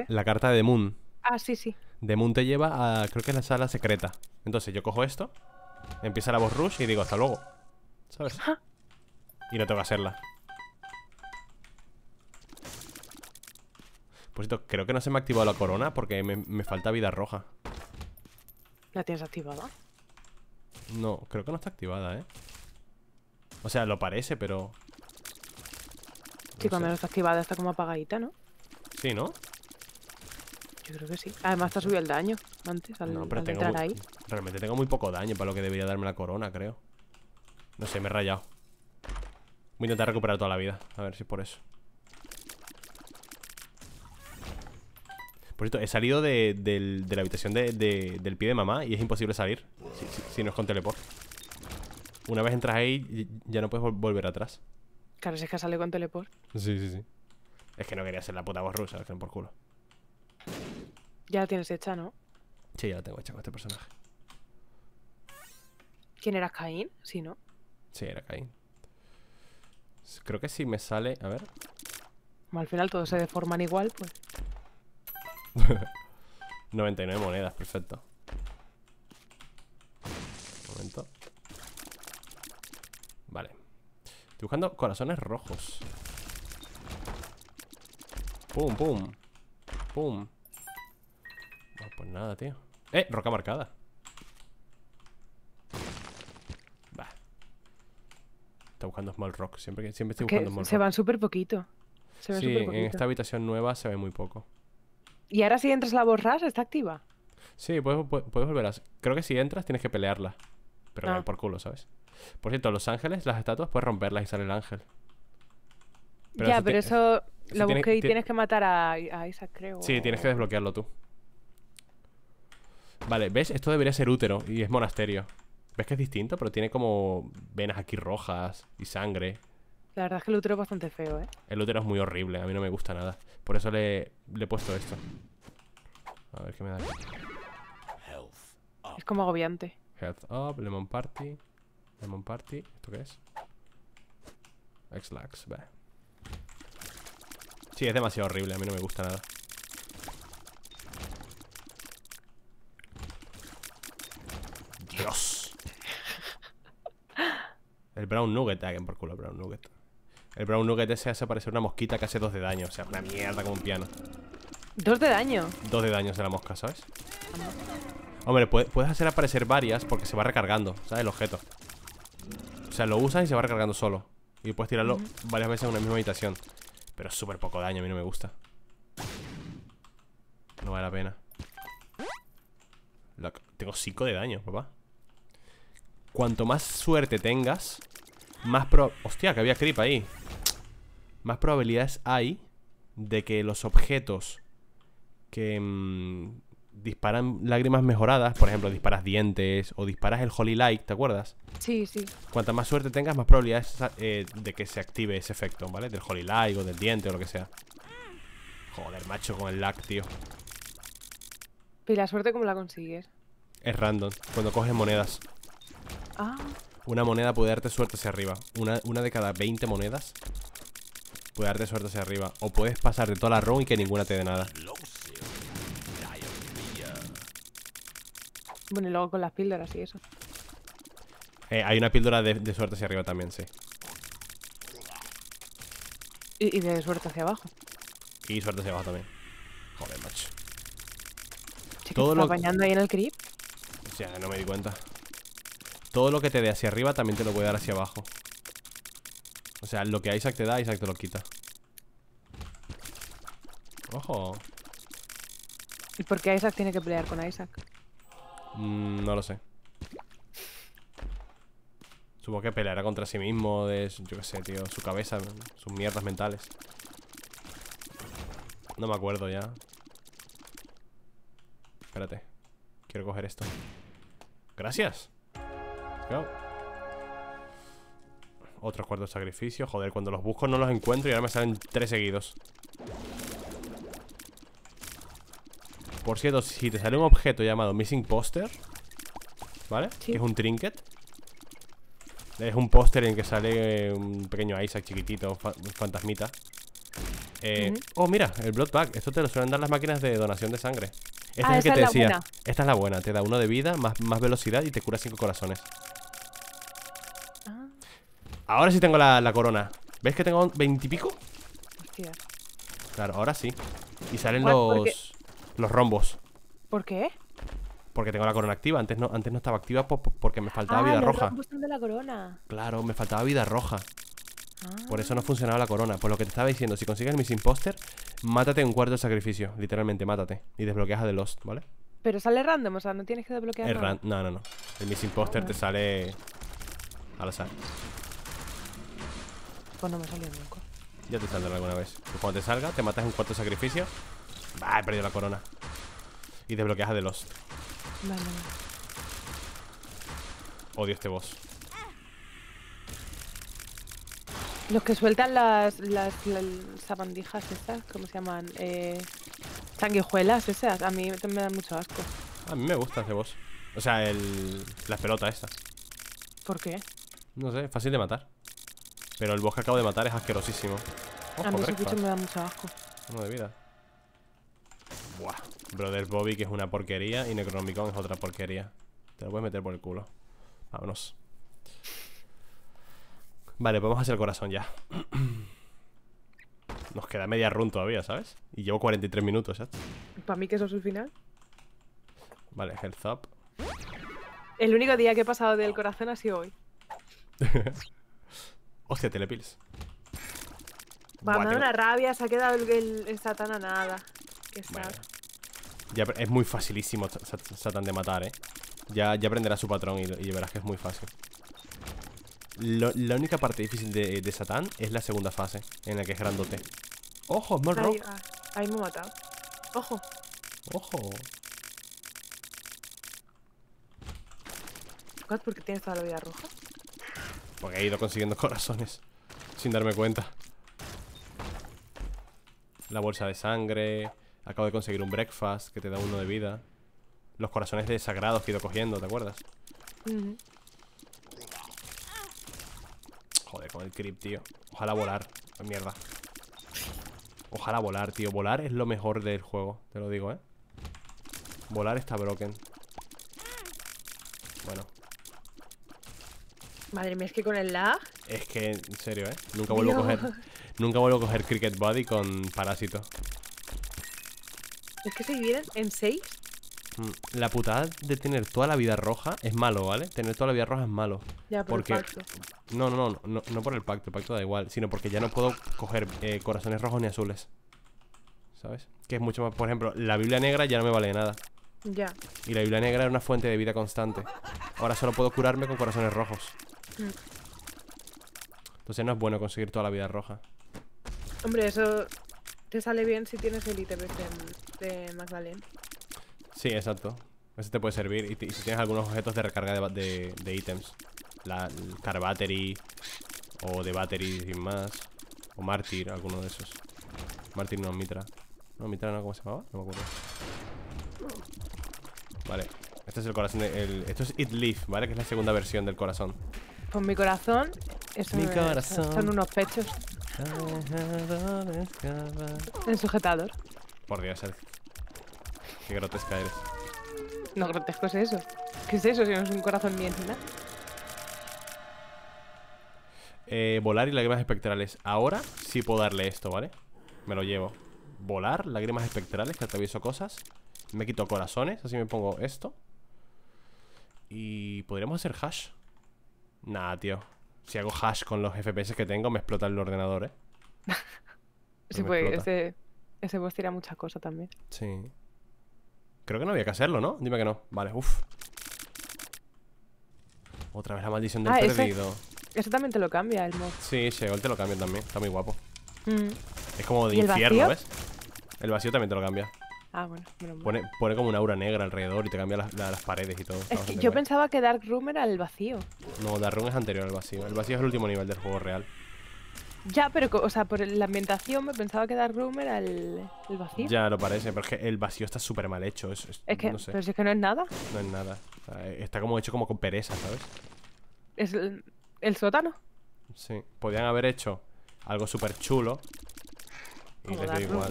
Speaker 1: la, carta de The Moon. Ah, sí, sí. The Moon te lleva a, creo que es la sala secreta. Entonces yo cojo esto, empieza la voz rush y digo hasta luego. ¿Sabes? Y no tengo que hacerla. Por cierto, creo que no se me ha activado la corona porque me falta vida roja.
Speaker 2: ¿La tienes activada?
Speaker 1: No, creo que no está activada, ¿eh? O sea, lo parece, pero...
Speaker 2: sí, cuando no está activada está como apagadita, ¿no? Sí, ¿no? Yo creo que sí. Además te ha subido el daño antes al, no, entrar ahí.
Speaker 1: Realmente tengo muy poco daño para lo que debería darme la corona, creo. No sé, me he rayado. Voy a intentar recuperar toda la vida. A ver si es por eso. Por cierto, he salido de, la habitación del pie de mamá y es imposible salir si, no es con teleport. Una vez entras ahí, ya no puedes volver atrás.
Speaker 2: Claro, si es que sale con teleport.
Speaker 1: Sí, sí, sí. Es que no quería ser la puta voz rusa, que por culo.
Speaker 2: Ya la tienes hecha, ¿no?
Speaker 1: Sí, ya la tengo hecha con este personaje.
Speaker 2: ¿Quién era Caín? Sí, ¿no?
Speaker 1: Sí, era Caín. Creo que si me sale... A ver.
Speaker 2: Al final todos se deforman igual, pues.
Speaker 1: 99 monedas, perfecto. Un momento. Vale. Estoy buscando corazones rojos. Pum, pum. Pum. pues nada, tío. ¡Eh! Roca marcada. Está buscando Small Rock. Siempre, siempre estoy buscando Small se Rock. Se van
Speaker 2: súper poquito. sí, poquito. en esta
Speaker 1: habitación nueva se ve muy poco.
Speaker 2: ¿Y ahora si entras la borras está activa?
Speaker 1: Sí, puedes, puedes, volver a... Creo que si entras tienes que pelearla. Pero ah. por culo, ¿sabes? Por cierto, los ángeles, las estatuas, puedes romperlas y sale el ángel. ya, pero eso lo busqué y tienes
Speaker 2: que matar a, Isaac,
Speaker 1: creo. Sí, tienes que desbloquearlo tú. Vale, ¿ves? Esto debería ser útero y es monasterio. ¿Ves que es distinto? Pero tiene como venas aquí rojas y sangre.
Speaker 2: La verdad es que el útero es bastante feo, ¿eh?
Speaker 1: El útero es muy horrible, a mí no me gusta nada. Por eso le, he puesto esto. A ver qué me da.
Speaker 2: Es como agobiante.
Speaker 1: Health up, lemon party. Lemon party. ¿Esto qué es? X-Lax, ve Sí, es demasiado horrible, a mí no me gusta nada. Dios. El Brown Nugget, hagan por culo Brown Nugget. El Brown Nugget se hace aparecer una mosquita que hace dos de daño. O sea, una mierda como un piano.
Speaker 2: ¿Dos de daño?
Speaker 1: Dos de daño de la mosca, ¿sabes? Hombre, puedes hacer aparecer varias porque se va recargando, ¿sabes? El objeto. O sea, lo usas y se va recargando solo. Y puedes tirarlo varias veces en una misma habitación. Pero súper poco daño, a mí no me gusta. No vale la pena. Tengo cinco de daño, papá. Cuanto más suerte tengas, más Hostia, que había creep ahí Más probabilidades hay De que los objetos Que mm, Disparan lágrimas mejoradas Por ejemplo, disparas dientes O disparas el Holy Light, ¿te acuerdas? Sí, sí Cuanta más suerte tengas, más probabilidades eh, De que se active ese efecto, ¿vale? Del Holy Light o del diente o lo que sea Joder, macho, con el lag, tío
Speaker 2: ¿Y la suerte cómo la consigues?
Speaker 1: Es random, cuando coges monedas Ah una moneda puede darte suerte hacia arriba. Una, de cada 20 monedas puede darte suerte hacia arriba. O puedes pasar de toda la run y que ninguna te dé nada.
Speaker 2: Bueno, y luego con las píldoras y eso.
Speaker 1: Eh, hay una píldora de, suerte hacia arriba también, sí.
Speaker 2: Y, de suerte hacia abajo.
Speaker 1: Y suerte hacia abajo también. Joder, macho. Todo ahí en el creep? sea no me di cuenta. Todo lo que te dé hacia arriba también te lo puede dar hacia abajo O sea, lo que Isaac te da, Isaac te lo quita Ojo
Speaker 2: ¿Y por qué Isaac tiene que pelear con Isaac?
Speaker 1: Mm, no lo sé Supongo que peleará contra sí mismo de, Yo qué sé, tío, su cabeza Sus mierdas mentales No me acuerdo ya Espérate Quiero coger esto Gracias otros cuartos cuarto de sacrificio. Joder, cuando los busco no los encuentro y ahora me salen tres seguidos. Por cierto, si te sale un objeto llamado Missing Poster, ¿vale? Que es un trinket. Es un póster en que sale un pequeño Isaac chiquitito, un, fantasmita. Eh, oh, mira, el Blood Pack. Esto te lo suelen dar las máquinas de donación de sangre.
Speaker 3: Este ah, es la que decía.
Speaker 1: Esta es la buena. Te da uno de vida, más, más velocidad y te cura cinco corazones. Ahora sí tengo la, corona. ¿Ves que tengo veintipico? Hostia. Claro, ahora sí. Y salen los, los rombos. ¿Por qué? Porque tengo la corona activa. Antes no, antes no estaba activa porque me faltaba ah, vida roja.
Speaker 2: la corona.
Speaker 1: Claro, me faltaba vida roja. Ah. Por eso no funcionaba la corona. Por lo que te estaba diciendo, si consigues mis imposter, mátate un cuarto de sacrificio. Literalmente, mátate. Y desbloqueas a The Lost, ¿vale?
Speaker 2: Pero sale random, o sea, no tienes que desbloquear. nada.
Speaker 1: no, no, no. El Miss Imposter ah. te sale al azar.
Speaker 2: Pues no me salió nunca.
Speaker 1: Ya te saldrá alguna vez. Pues cuando te salga, te matas en cuarto sacrificio. Bah, he perdido la corona. Y desbloqueas a los Lost. Vale. Odio este boss.
Speaker 2: Los que sueltan las, las, las, sabandijas estas, ¿cómo se llaman? Eh, sanguijuelas esas, a mí me dan mucho asco.
Speaker 1: A mí me gusta ese boss. O sea, el, las pelotas estas. ¿Por qué? No sé, fácil de matar. Pero el boss que acabo de matar es asquerosísimo. a mí ese bicho me
Speaker 2: da mucho asco. Uno de vida. Buah.
Speaker 1: Brother Bobby, que es una porquería, y Necronomicon es otra porquería. Te lo puedes meter por el culo. Vámonos. Vale, podemos hacer el corazón ya. Nos queda media run todavía, ¿sabes? Y llevo 43 minutos, ya.
Speaker 2: Para mí que eso es el final.
Speaker 1: Vale, health up.
Speaker 2: El único día que he pasado del corazón ha sido hoy.
Speaker 1: Hostia, telepils. Va, me una
Speaker 2: rabia, se ha quedado el, satán a nada.
Speaker 1: Ya, es muy facilísimo satán de matar, eh. Ya, ya aprenderás su patrón y, verás que es muy fácil. la única parte difícil de, Satán es la segunda fase, en la que es grandote.
Speaker 2: ¡Ojo, es Ahí, me he matado. ¡Ojo! ¡Ojo! ¿Por qué tienes toda la vida roja?
Speaker 1: Porque he ido consiguiendo corazones Sin darme cuenta La bolsa de sangre Acabo de conseguir un breakfast Que te da uno de vida Los corazones de que he ido cogiendo, ¿te acuerdas? Joder, con el creep, tío Ojalá volar Mierda Ojalá volar, tío Volar es lo mejor del juego Te lo digo, ¿eh? Volar está broken Bueno
Speaker 2: Madre mía, es que con el lag.
Speaker 1: Es que, en serio, ¿eh? Nunca vuelvo a coger. Nunca vuelvo a coger Cricket Body con parásito.
Speaker 2: Es que se dividen en seis.
Speaker 1: Mm, la putada de tener toda la vida roja es malo, ¿vale? Tener toda la vida roja es malo. Ya, por porque... No, no, no, no, no por el pacto, el pacto da igual, sino porque ya no puedo coger eh, corazones rojos ni azules. ¿Sabes? Que es mucho más. Por ejemplo, la Biblia negra ya no me vale nada. Ya. Y la Biblia negra era una fuente de vida constante. Ahora solo puedo curarme con corazones rojos. Entonces no es bueno conseguir toda la vida roja.
Speaker 2: Hombre, eso te sale bien si tienes el ítem este de Magdalena.
Speaker 1: Sí, exacto. Eso te puede servir. Y, si tienes algunos objetos de recarga de, ítems. La, car battery o de battery sin más. O mártir, alguno de esos. Mártir no, Mitra. No, Mitra no, ¿cómo se llamaba? No me acuerdo. Vale. Este es el corazón Esto es It Leaf, ¿vale? Que es la segunda versión del corazón.
Speaker 2: Pues mi corazón. son unos pechos. El sujetador.
Speaker 1: Por Dios, Qué grotesca eres.
Speaker 2: No, grotesco es eso. ¿Qué es eso si no es un corazón bien
Speaker 1: Eh, volar y lágrimas espectrales. Ahora sí puedo darle esto, ¿vale? Me lo llevo. Volar, lágrimas espectrales, que atravieso cosas. Me quito corazones, así me pongo esto. Y podríamos hacer hash. Nah, tío. Si hago hash con los FPS que tengo, me explota el ordenador, ¿eh? Pues,
Speaker 2: ese, ese boss pues tira muchas cosas también.
Speaker 1: Sí. Creo que no había que hacerlo, ¿no? Dime que no. Vale, uff. Otra vez la maldición del ah, perdido.
Speaker 2: eso también te lo cambia el mod.
Speaker 1: Sí, gol te lo cambia también. Está muy guapo. Mm. Es como de infierno, ¿ves? El vacío también te lo cambia.
Speaker 2: Ah, bueno, Pone,
Speaker 1: pone, como una aura negra alrededor y te cambia las, paredes y todo. Es yo
Speaker 2: pensaba que Dark Room era el vacío.
Speaker 1: No, Dark Room es anterior al vacío. El vacío es el último nivel del juego real.
Speaker 2: Ya, pero, o sea, por la ambientación me pensaba que Dark Room era el, vacío. Ya, lo parece,
Speaker 1: pero es que el vacío está súper mal hecho. Es, es, que, no pero si es que no es nada. No es nada. E, está como hecho como con pereza, ¿sabes?
Speaker 2: Es el, sótano.
Speaker 1: Sí, podían haber hecho algo súper chulo y les igual.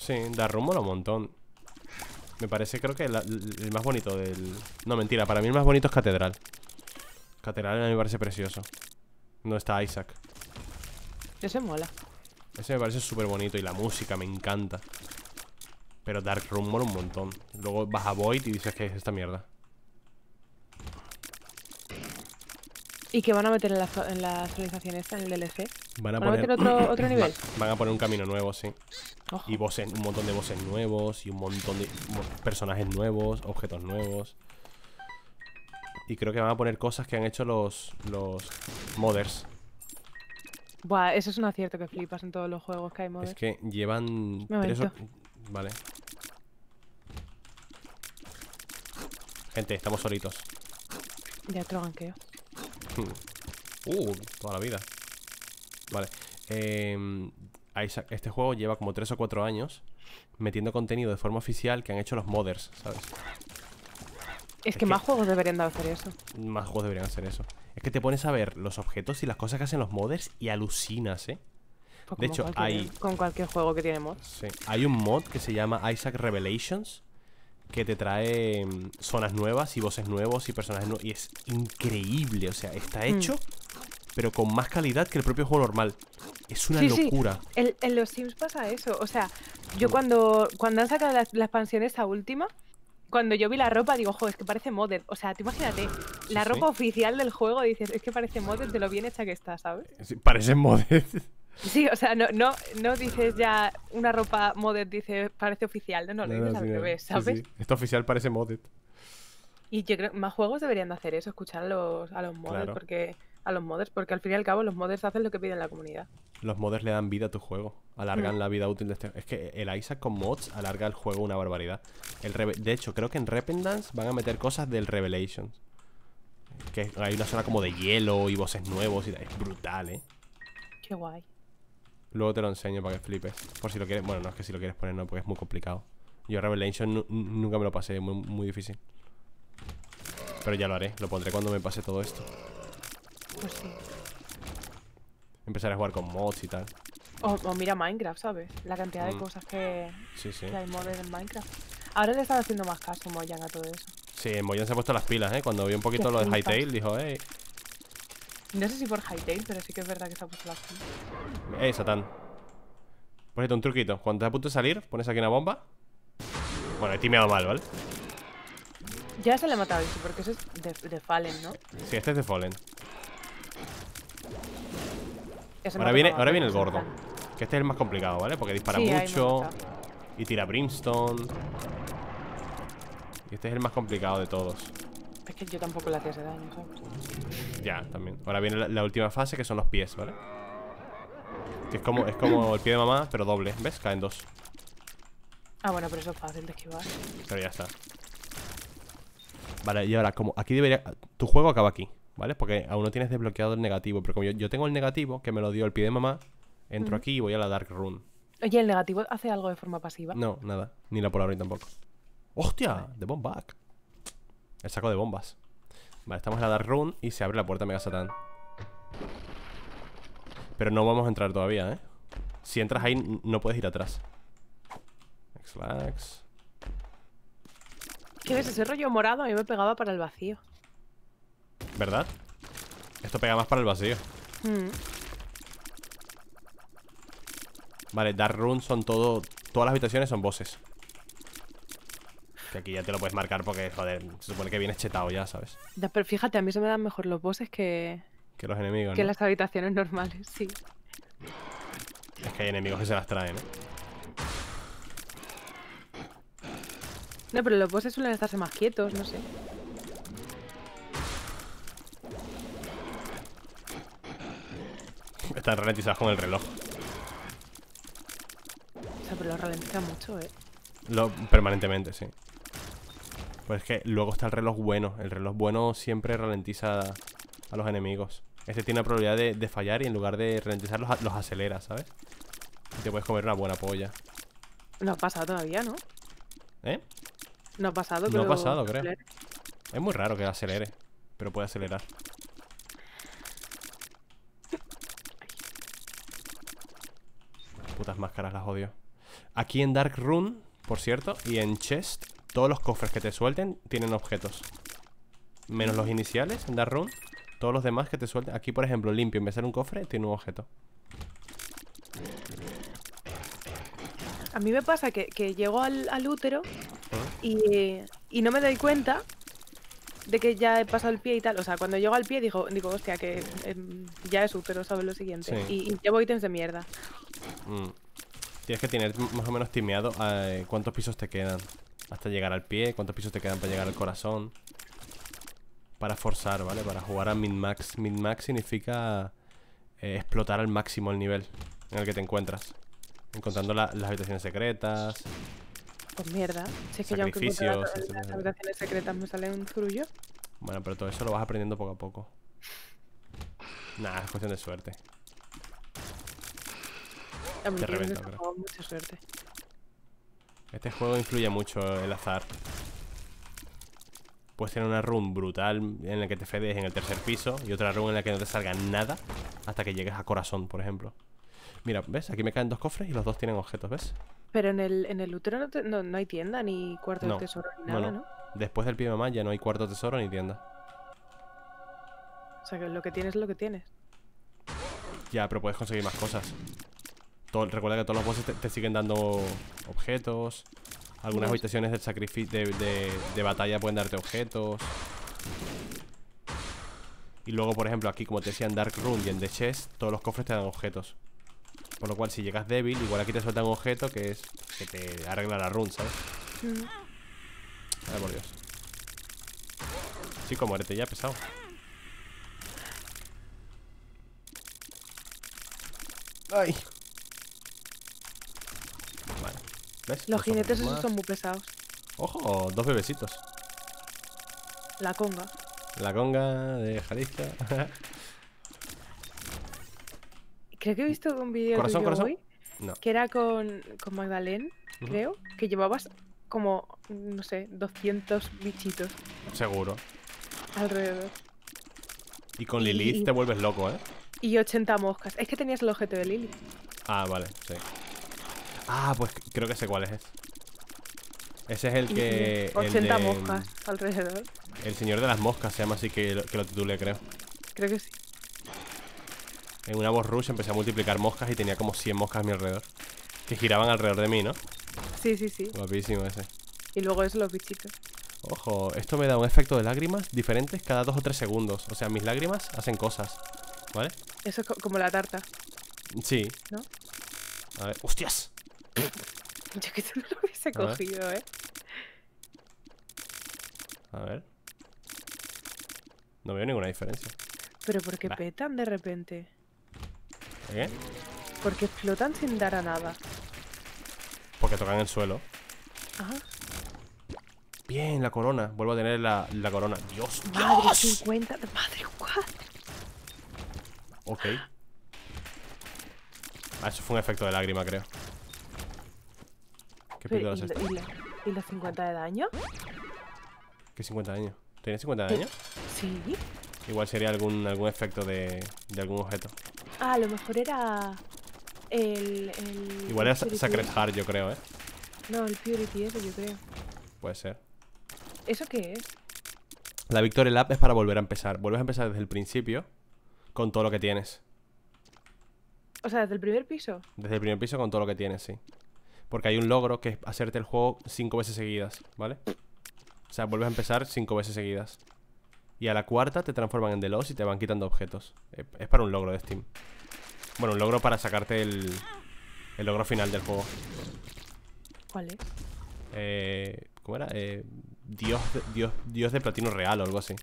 Speaker 1: Sí, Dark mola un montón. Me parece, creo que el, más bonito del... No, mentira, para mí el más bonito es Catedral. Catedral a mí me parece precioso. No está Isaac. Ese mola. Ese me parece súper bonito y la música me encanta. Pero Dark Room un montón. Luego vas a Void y dices que es esta mierda.
Speaker 2: ¿Y qué van a meter en la, en la actualización esta, en el
Speaker 1: DLC? Van a, poner otro, nivel. Van a poner un camino nuevo, sí. Y voces, un montón de voces nuevos, y un montón de personajes nuevos, objetos nuevos. Y creo que van a poner cosas que han hecho los, los modders.
Speaker 2: Buah, eso es un acierto que flipas en todos los juegos que hay modders. Es
Speaker 1: que llevan Vale. Gente, estamos solitos.
Speaker 2: Ya otro ganqueo.
Speaker 1: uh, toda la vida. Vale. Isaac, em, este juego lleva como 3 o 4 años metiendo contenido de forma oficial que han hecho los modders, ¿sabes?
Speaker 2: Es, que, más juegos deberían
Speaker 1: de hacer eso. Más juegos deberían hacer eso. Es que te pones a ver los objetos y las cosas que hacen los modders y alucinas, ¿eh? Pues de hecho, hay.
Speaker 2: Con cualquier juego que tiene mods. Sí.
Speaker 1: Hay un mod que se llama Isaac Revelations que te trae mm, zonas nuevas y voces nuevos y personajes Y es increíble. O sea, está mm. hecho pero con más calidad que el propio juego normal. Es una locura.
Speaker 2: Sí. en los Sims pasa eso. O sea, yo mm. cuando, cuando han sacado la, la, expansión esta última, cuando yo vi la ropa, digo, joder, es que parece modded. O sea, tú imagínate, la ropa oficial del juego, dices, es que parece modded de lo bien hecha que está, ¿sabes?
Speaker 1: parece moded.
Speaker 2: Sí, o sea, no, no, no dices ya una ropa modded, dice parece oficial. No, no, lo dices al revés, ¿sabes?
Speaker 1: Esto oficial parece moded.
Speaker 2: Y yo creo que más juegos deberían de hacer eso, escuchar a los, a porque a los modders, porque al fin y al cabo los modders hacen lo que piden la comunidad.
Speaker 1: Los modders le dan vida a tu juego, alargan la vida útil de este Es que el Isaac con mods alarga el juego una barbaridad. El De hecho, creo que en Repentance van a meter cosas del Revelations. Que hay una zona como de hielo y voces nuevos y es brutal, ¿eh? Qué guay. Luego te lo enseño para que flipes. Por si lo quieres. Bueno, no es que si lo quieres poner, no, porque es muy complicado. Yo Revelation nunca me lo pasé, muy, muy difícil. Pero ya lo haré, lo pondré cuando me pase todo esto. Pues sí. Empezar a jugar con mods y tal.
Speaker 2: O, mira Minecraft, ¿sabes? La cantidad de mm. cosas que,
Speaker 1: que hay mods
Speaker 2: en Minecraft. Ahora le están haciendo más caso Moyan a todo eso.
Speaker 1: Sí, Moyan se ha puesto las pilas, ¿eh? Cuando vio un poquito lo de Hightail, dijo, eh
Speaker 2: No sé si por Hightail, pero sí que es verdad que se ha puesto
Speaker 1: las pilas. Ey, Satan Por un truquito. Cuando estás a punto de salir, pones aquí una bomba. Bueno, he timeado mal, ¿vale?
Speaker 2: Ya se le ha matado, eso porque eso es de, de Fallen, ¿no?
Speaker 1: Sí, este es de Fallen. Ahora viene, el gordo. Que este es el más complicado, ¿vale? Porque dispara mucho y tira brimstone. Y este es el más complicado de todos. Es
Speaker 2: que yo tampoco le hacía ese daño,
Speaker 1: Ya, también. Ahora viene la, última fase, que son los pies, ¿vale? Que es como, es como el pie de mamá, pero doble. ¿Ves? Caen dos.
Speaker 2: Ah, bueno, pero eso es fácil de esquivar.
Speaker 1: Pero ya está. Vale, y ahora, como aquí debería... Tu juego acaba aquí. ¿vale? Porque aún no tienes desbloqueado el negativo, pero como yo, tengo el negativo, que me lo dio el pie de mamá, entro aquí y voy a la Dark Rune.
Speaker 2: Oye, ¿el negativo hace algo de forma pasiva? No,
Speaker 1: nada. Ni la Polaroid tampoco. ¡Hostia! The Bomb El saco de bombas. Vale, estamos en la Dark Rune y se abre la puerta Mega satan Pero no vamos a entrar todavía, ¿eh? Si entras ahí, no puedes ir atrás. X-Lax ¿Qué ves? Ese
Speaker 2: rollo morado a mí me pegaba para el vacío.
Speaker 1: ¿Verdad? Esto pega más para el vacío Vale, Dark Room son todo Todas las habitaciones son voces Que aquí ya te lo puedes marcar porque, joder Se supone que viene chetado ya, ¿sabes?
Speaker 2: pero fíjate, a mí se me dan mejor los bosses que...
Speaker 1: Que los enemigos, Que las
Speaker 2: habitaciones normales, sí
Speaker 1: Es que hay enemigos que se las traen, ¿eh?
Speaker 2: No, pero los bosses suelen estarse más quietos, no sé
Speaker 1: Están ralentizados con el reloj.
Speaker 2: O sea, pero lo ralentiza mucho, ¿eh?
Speaker 1: Lo, permanentemente, sí. Pues es que luego está el reloj bueno. El reloj bueno siempre ralentiza a los enemigos. Este tiene la probabilidad de, fallar y en lugar de ralentizar los, acelera, ¿sabes? te puedes comer una buena polla.
Speaker 2: No ha pasado todavía, ¿no? ¿Eh? No ha pasado, No ha pasado, creo.
Speaker 1: Es muy raro que acelere, pero puede acelerar. putas máscaras, las odio. Aquí en Dark Rune, por cierto, y en Chest, todos los cofres que te suelten tienen objetos. Menos los iniciales en Dark Rune. Todos los demás que te suelten. Aquí, por ejemplo, limpio, en vez de ser un cofre, tiene un objeto.
Speaker 2: A mí me pasa que, que llego al, útero ¿Eh? y, no me doy cuenta de que ya he pasado el pie y tal. O sea, cuando llego al pie digo, digo hostia, que em, ya es útero, ¿sabes lo siguiente? Y, y, llevo ítems de mierda.
Speaker 1: Mm. Tienes que tener más o menos timeado eh, cuántos pisos te quedan hasta llegar al pie, cuántos pisos te quedan para llegar al corazón. Para forzar, ¿vale? Para jugar a min-max. Min-max significa eh, explotar al máximo el nivel en el que te encuentras. Encontrando las habitaciones secretas.
Speaker 2: Pues mierda. Si es que yo aunque las habitaciones secretas me sale un zurullo.
Speaker 1: Bueno, pero todo eso lo vas aprendiendo poco a poco. Nada, es cuestión de suerte. Este, este juego influye mucho el azar. Puedes tener una run brutal en la que te fedes en el tercer piso y otra run en la que no te salga nada hasta que llegues a corazón, por ejemplo. Mira, ¿ves? Aquí me caen dos cofres y los dos tienen objetos, ¿ves?
Speaker 2: Pero en el, en el útero no, hay tienda ni cuarto de tesoro ni nada, ¿no?
Speaker 1: Después del pibe mamá ya no hay cuarto tesoro ni tienda.
Speaker 2: O sea que lo que tienes es lo que tienes.
Speaker 1: Ya, pero puedes conseguir más cosas recuerda que todos los bosses te, siguen dando objetos. Algunas habitaciones del sacrificio de, batalla pueden darte objetos. Y luego, por ejemplo, aquí, como te decía en Dark Room y en The Chest, todos los cofres te dan objetos. Por lo cual, si llegas débil, igual aquí te sueltan un objeto que es que te arregla la run, ¿sabes?
Speaker 3: Ay,
Speaker 1: por Dios. Chico, muérete ya, pesado. Ay. Los jinetes esos son muy pesados. ¡Ojo! Dos bebecitos. La conga. La conga de Jarista
Speaker 2: creo que he visto un vídeo corazón, corazón. Hoy, que era con, con Magdalene, creo, que llevabas como, no sé, 200 bichitos. Seguro. Alrededor.
Speaker 1: Y con Lilith te vuelves loco, ¿eh?
Speaker 2: Y 80 moscas. Es que tenías el objeto de Lilith.
Speaker 1: Ah, vale, sí. Ah, pues creo que sé cuál es ese. es el que... 80 el moscas alrededor. El señor de las moscas se llama así que lo, que lo titulé, creo. Creo que sí. En una voz rush empecé a multiplicar moscas y tenía como 100 moscas a mi alrededor. Que giraban alrededor de mí, ¿no? Sí, sí, sí. Guapísimo ese.
Speaker 2: Y luego es lo bichitos.
Speaker 1: Ojo, esto me da un efecto de lágrimas diferentes cada dos o tres segundos. O sea, mis lágrimas hacen cosas. ¿Vale?
Speaker 2: Eso es como la tarta.
Speaker 1: Sí. ¿No? A ver. ¡Hostias! Yo
Speaker 2: que tú no lo hubiese cogido, ¿eh?
Speaker 1: A ver. No veo ninguna diferencia. ¿Pero porque qué
Speaker 2: petan de repente? ¿Eh? ¿Por qué? Porque explotan sin dar a nada.
Speaker 1: Porque tocan el suelo. Bien, la corona. Vuelvo a tener la, corona. ¡Dios,
Speaker 2: Madre, 50. Madre, 4
Speaker 1: Ok. Ah, eso fue un efecto de lágrima, creo. ¿y,
Speaker 2: los 50 de daño?
Speaker 1: ¿Qué 50 de daño? ¿Tienes 50 de daño? Sí. Igual sería algún, algún efecto de, algún objeto.
Speaker 2: Ah, a lo mejor era. El. Igual era Sacred Heart, yo creo, ¿eh? No, el Purity, eso yo creo. Puede ser. ¿Eso qué es?
Speaker 1: La Victory Lap es para volver a empezar. Vuelves a empezar desde el principio con todo lo que tienes.
Speaker 2: O sea, desde el primer piso.
Speaker 1: Desde el primer piso con todo lo que tienes, sí. Porque hay un logro que es hacerte el juego cinco veces seguidas, ¿vale? O sea, vuelves a empezar cinco veces seguidas. Y a la cuarta te transforman en The Lost y te van quitando objetos. Es para un logro de Steam. Bueno, un logro para sacarte el, el logro final del juego. ¿Cuál es? Eh, ¿Cómo era? Eh, Dios, Dios, Dios de Platino Real o algo así.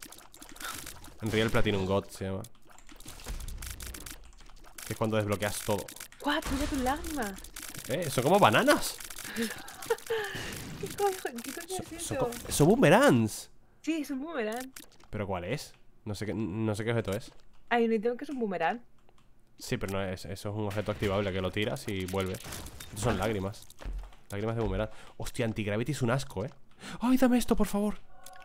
Speaker 1: En Real Platinum God se llama. Que es cuando desbloqueas todo.
Speaker 2: ¡Guau! ¡Mira tu lágrima!
Speaker 1: ¿Eh? son como bananas.
Speaker 2: ¿Qué coño, es eso?
Speaker 1: Son boomerangs.
Speaker 2: Sí, es un boomerang.
Speaker 1: ¿Pero cuál es? No sé qué, no sé qué objeto es.
Speaker 2: Hay un ítem que es un boomerang.
Speaker 1: Sí, pero no es, eso es un objeto activable que lo tiras y vuelve. son lágrimas. Lágrimas de boomerang. Hostia, antigravity es un asco, ¿eh? ¡Ay, dame esto, por favor!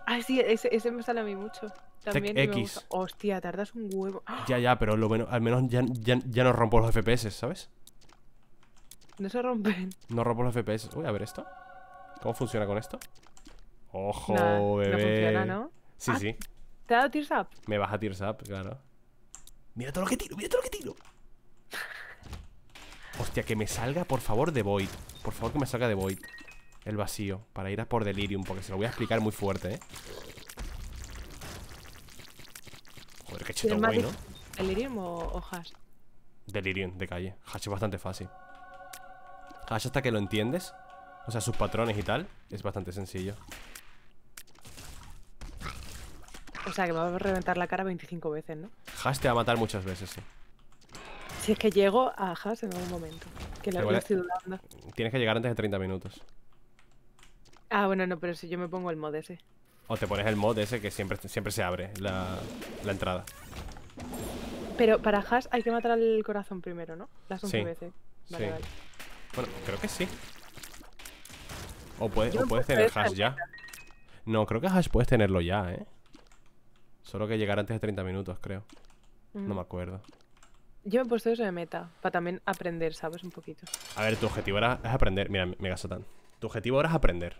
Speaker 2: Ah, sí, ese, me sale a mí mucho. También Tech X. Hostia, tardas un huevo.
Speaker 1: Ya, ya, pero al menos ya no rompo los FPS, ¿sabes?
Speaker 2: No se rompen.
Speaker 1: No rompo los FPS. Uy, a ver esto. ¿Cómo funciona con esto? Ojo, bebé. No funciona, ¿no? Sí, ah, sí. ¿Te ha dado tears up? Me baja tears up, claro. Mira todo lo que tiro, mira todo lo que tiro. Hostia, que me salga, por favor, de Void. Por favor, que me salga de Void. El vacío, para ir a por Delirium, porque se lo voy a explicar muy fuerte, ¿eh? Joder, qué cheto guay, ¿no?
Speaker 2: ¿Delirium o, o Hash?
Speaker 1: Delirium, de calle. Hash es bastante fácil. Hash hasta que lo entiendes O sea, sus patrones y tal Es bastante sencillo O
Speaker 2: sea, que me va a reventar la cara 25 veces, ¿no?
Speaker 1: Hash te va a matar muchas veces, sí
Speaker 2: Si es que llego a Hash en algún momento Que lo, estoy
Speaker 1: Tienes que llegar antes de 30 minutos
Speaker 2: Ah, bueno, no, pero si yo me pongo el mod ese
Speaker 1: O te pones el mod ese que siempre, siempre se abre la, entrada
Speaker 2: Pero para Has hay que matar al corazón primero, ¿no? Las 11 veces Vale, vale
Speaker 1: bueno, creo que sí. O, puedes tener hash ya. No, creo que hash puedes tenerlo ya, ¿eh? Solo que llegar antes de 30 minutos, creo. No mm. me acuerdo.
Speaker 2: Yo me he puesto eso de meta, para también aprender, ¿sabes? Un poquito.
Speaker 1: A ver, tu objetivo era es aprender. Mira, Mega Satan. Tu objetivo ahora es aprender.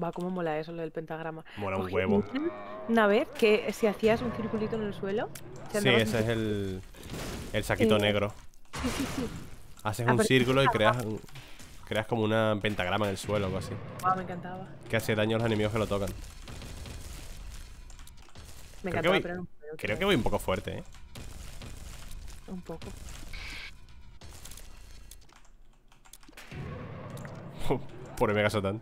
Speaker 2: Va, cómo mola eso, lo del pentagrama. Mola un huevo. Una vez que si hacías un circulito en el suelo... sí, ese es
Speaker 1: el... El saquito eh, negro. Haces ah, un círculo y creas, creas como una pentagrama en el suelo o algo así. me encantaba. Que hace daño a los enemigos que lo tocan.
Speaker 2: Me creo encantaba, que voy, Creo que voy un
Speaker 1: poco fuerte, eh. Un poco. Pobre Megasatan.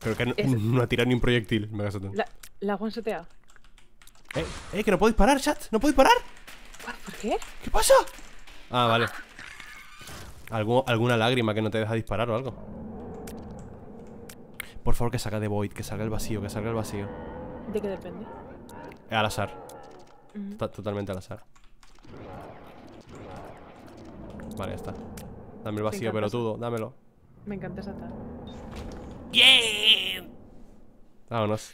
Speaker 1: Creo que no, ha tirado ni un proyectil, Megasatán
Speaker 2: La, la Juan Eh,
Speaker 1: eh, que no puedo disparar, chat. No puedo disparar. ¿Por qué? ¿Qué pasa? Ah, vale Alguna lágrima que no te deja disparar o algo Por favor que salga de Void, que salga el vacío, que salga el vacío ¿De qué depende? Al azar Está Totalmente al azar Vale, ya está Dame el vacío pero todo, dámelo Me encanta esa ¡Yeah! Vámonos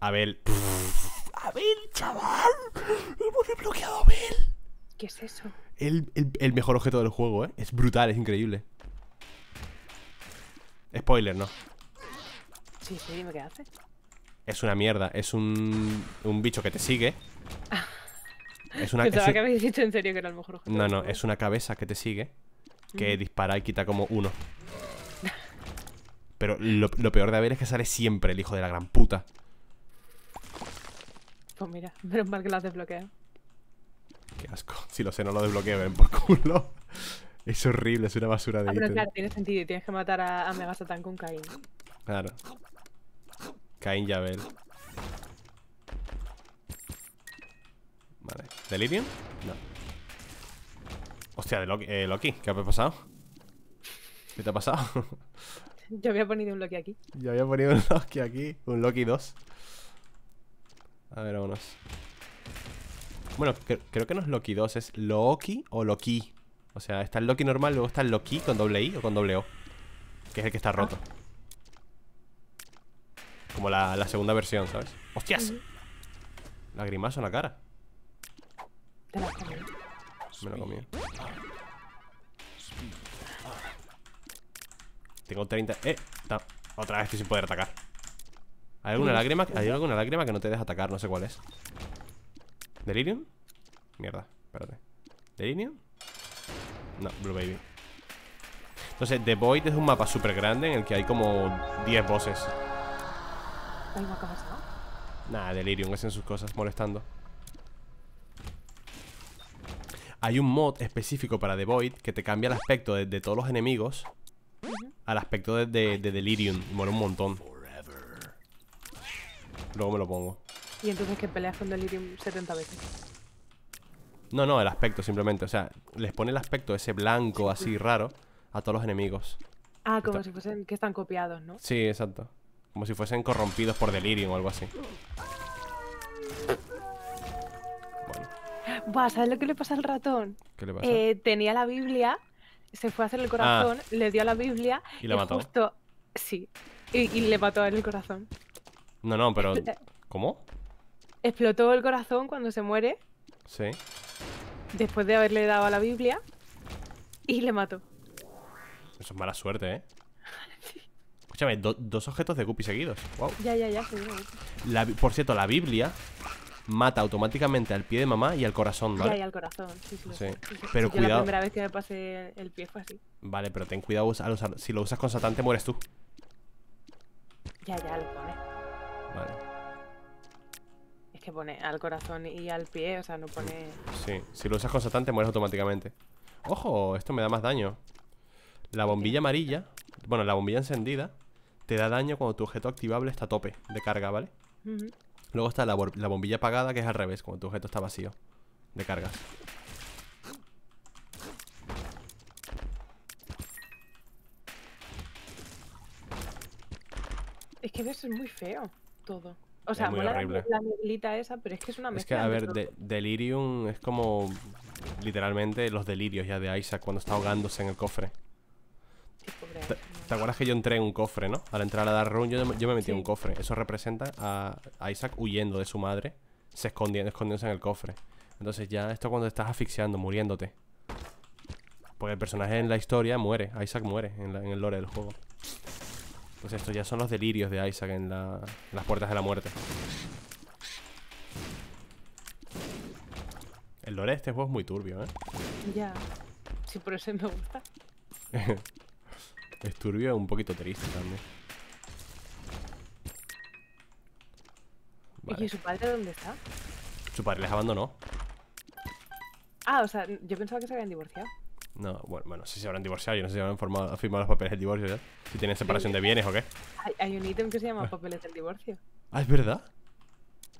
Speaker 1: A ver
Speaker 2: ¡Bil, chaval. Hemos desbloqueado a ¿Qué es eso?
Speaker 1: El, el, mejor objeto del juego, ¿eh? Es brutal, es increíble. Spoiler, ¿no?
Speaker 2: Sí, sí, dime qué hace.
Speaker 1: Es una mierda, es un, un bicho que te sigue.
Speaker 2: es una Pensaba dicho en serio que era el mejor
Speaker 1: objeto. No, no, es una cabeza que te sigue, que dispara y quita como uno. Pero lo, lo peor de haber es que sale siempre el hijo de la gran puta.
Speaker 2: Pues mira, menos mal que lo has Qué
Speaker 1: asco. Si lo sé, no lo desbloqueo, ven por culo. Es horrible, es una basura de ah, pero claro,
Speaker 2: tiene sentido. Tienes que matar a, a con Cain.
Speaker 1: Claro. Cain Abel Vale. ¿Delirium? No. Hostia, de Loki, eh, Loki, ¿qué ha pasado? ¿Qué te ha pasado?
Speaker 2: Yo había ponido un Loki aquí.
Speaker 1: Yo había ponido un Loki aquí. Un Loki 2. A ver, vámonos. Bueno, creo que no es Loki 2, es Loki o Loki. O sea, está el Loki normal, luego está el Loki con doble I o con doble O. Que es el que está ah. roto. Como la, segunda versión, ¿sabes? ¡Hostias! Lagrimazo en la cara. Me lo comí. Tengo 30... ¡Eh! Otra vez estoy sin poder atacar. Hay alguna lágrima, hay alguna lágrima que no te deja atacar, no sé cuál es. ¿Delirium? Mierda, espérate. ¿Delirium? No, Blue Baby. Entonces, The Void es un mapa súper grande en el que hay como 10 bosses. Nada, Delirium, hacen sus cosas, molestando. Hay un mod específico para The Void que te cambia el aspecto de, todos los enemigos al aspecto de, Delirium. Y un montón. Luego me lo pongo.
Speaker 2: Y entonces qué peleas con Delirium 70 veces.
Speaker 1: No, no, el aspecto simplemente. O sea, les pone el aspecto ese blanco así raro a todos los enemigos.
Speaker 2: Ah, como si fuesen que están copiados,
Speaker 1: ¿no? Sí, exacto. Como si fuesen corrompidos por Delirium o algo así.
Speaker 2: Buah, ¿sabes lo que le pasa al ratón? ¿Qué le pasa? Eh, tenía la Biblia, se fue a hacer el corazón, ah. le dio a la Biblia. Y la mató. Sí, y, le mató en el corazón.
Speaker 1: No, no, pero... ¿Cómo?
Speaker 2: Explotó el corazón cuando se muere. Sí. Después de haberle dado a la Biblia. Y le mató.
Speaker 1: Eso es mala suerte, ¿eh? Escúchame, dos objetos de Guppy seguidos. Wow. Ya, ya, ya, por cierto, la Biblia mata automáticamente al pie de mamá y al corazón, ¿vale? Ya, y
Speaker 2: al corazón, sí, sí. pero cuidado. la primera vez que me pasé el pie fue así.
Speaker 1: Vale, pero ten cuidado Si lo usas con Satán, te mueres tú.
Speaker 2: Ya, ya, lo pones. Es que pone al corazón y al pie, o sea, no pone...
Speaker 1: Sí, si lo usas con mueres automáticamente. ¡Ojo! Esto me da más daño. La bombilla amarilla, bueno, la bombilla encendida, te da daño cuando tu objeto activable está a tope de carga, ¿vale? Luego está la, bombilla apagada, que es al revés, cuando tu objeto está vacío de cargas.
Speaker 2: Es que eso es muy feo. O sea, es la esa, pero es que es una mezcla. Es que, a ver,
Speaker 1: Delirium es como literalmente los delirios ya de Isaac cuando está ahogándose en el cofre. ¿Te, acuerdas que yo entré en un cofre, no? Al entrar a dar run, yo, me metí en un cofre. Eso representa a Isaac huyendo de su madre, se escondiendo, escondiéndose en el cofre. Entonces, ya esto cuando estás asfixiando, muriéndote. Porque el personaje en la historia muere, Isaac muere en el lore del juego. Pues estos ya son los delirios de Isaac en, las puertas de la muerte. El lore de este juego es muy turbio, ¿eh?
Speaker 2: Ya. Sí, por eso me gusta.
Speaker 1: es turbio, y un poquito triste también. ¿Y su
Speaker 2: padre dónde está?
Speaker 1: Su padre les abandonó.
Speaker 2: Ah, o sea, yo pensaba que se habían divorciado.
Speaker 1: No, bueno, bueno, si se habrán divorciado, yo no sé si habrán formado, firmado los papeles del divorcio, ya. ¿eh? Si tienen separación de bienes o qué.
Speaker 2: Hay, hay un ítem que se llama papeles del divorcio. Ah, ¿es verdad?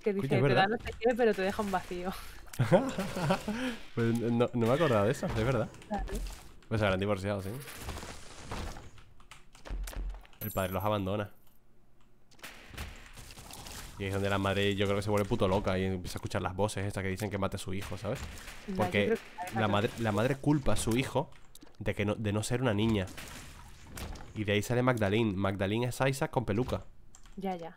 Speaker 2: Que dice, te dan los papeles pero te deja un vacío.
Speaker 1: pues no, no, me acordado de eso, es verdad. Pues se habrán divorciado, sí. El padre los abandona. Y es donde la madre yo creo que se vuelve puto loca y empieza a escuchar las voces estas que dicen que mate a su hijo, ¿sabes? Porque la, madre, culpa a su hijo de, que no, de no ser una niña. Y de ahí sale Magdalene. Magdalene es Isaac con peluca. Ya, ya.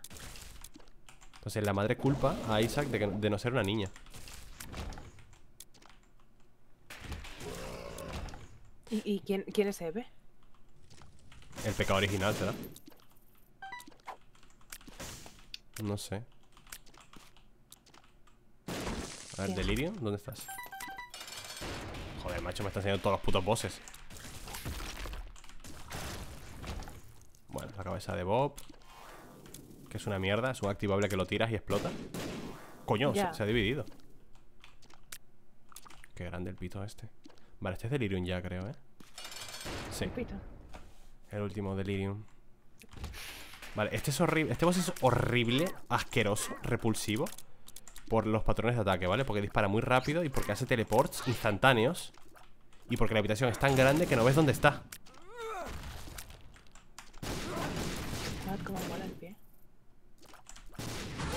Speaker 1: Entonces la madre culpa a Isaac de, no ser una niña.
Speaker 2: ¿Y, quién, quién es Eve?
Speaker 1: El pecado original, ¿será? No sé. A ver, Delirium, ¿dónde estás? Joder, macho, me está enseñando todos los putos bosses. Bueno, la cabeza de Bob. Que es una mierda, es un activable que lo tiras y explota. Coño, se, ha dividido. Qué grande el pito este. Vale, este es Delirium ya, creo, ¿eh? Sí. el último Delirium. Vale, este es horrible Este boss es horrible, asqueroso, repulsivo Por los patrones de ataque, ¿vale? Porque dispara muy rápido y porque hace teleports instantáneos Y porque la habitación es tan grande que no ves dónde está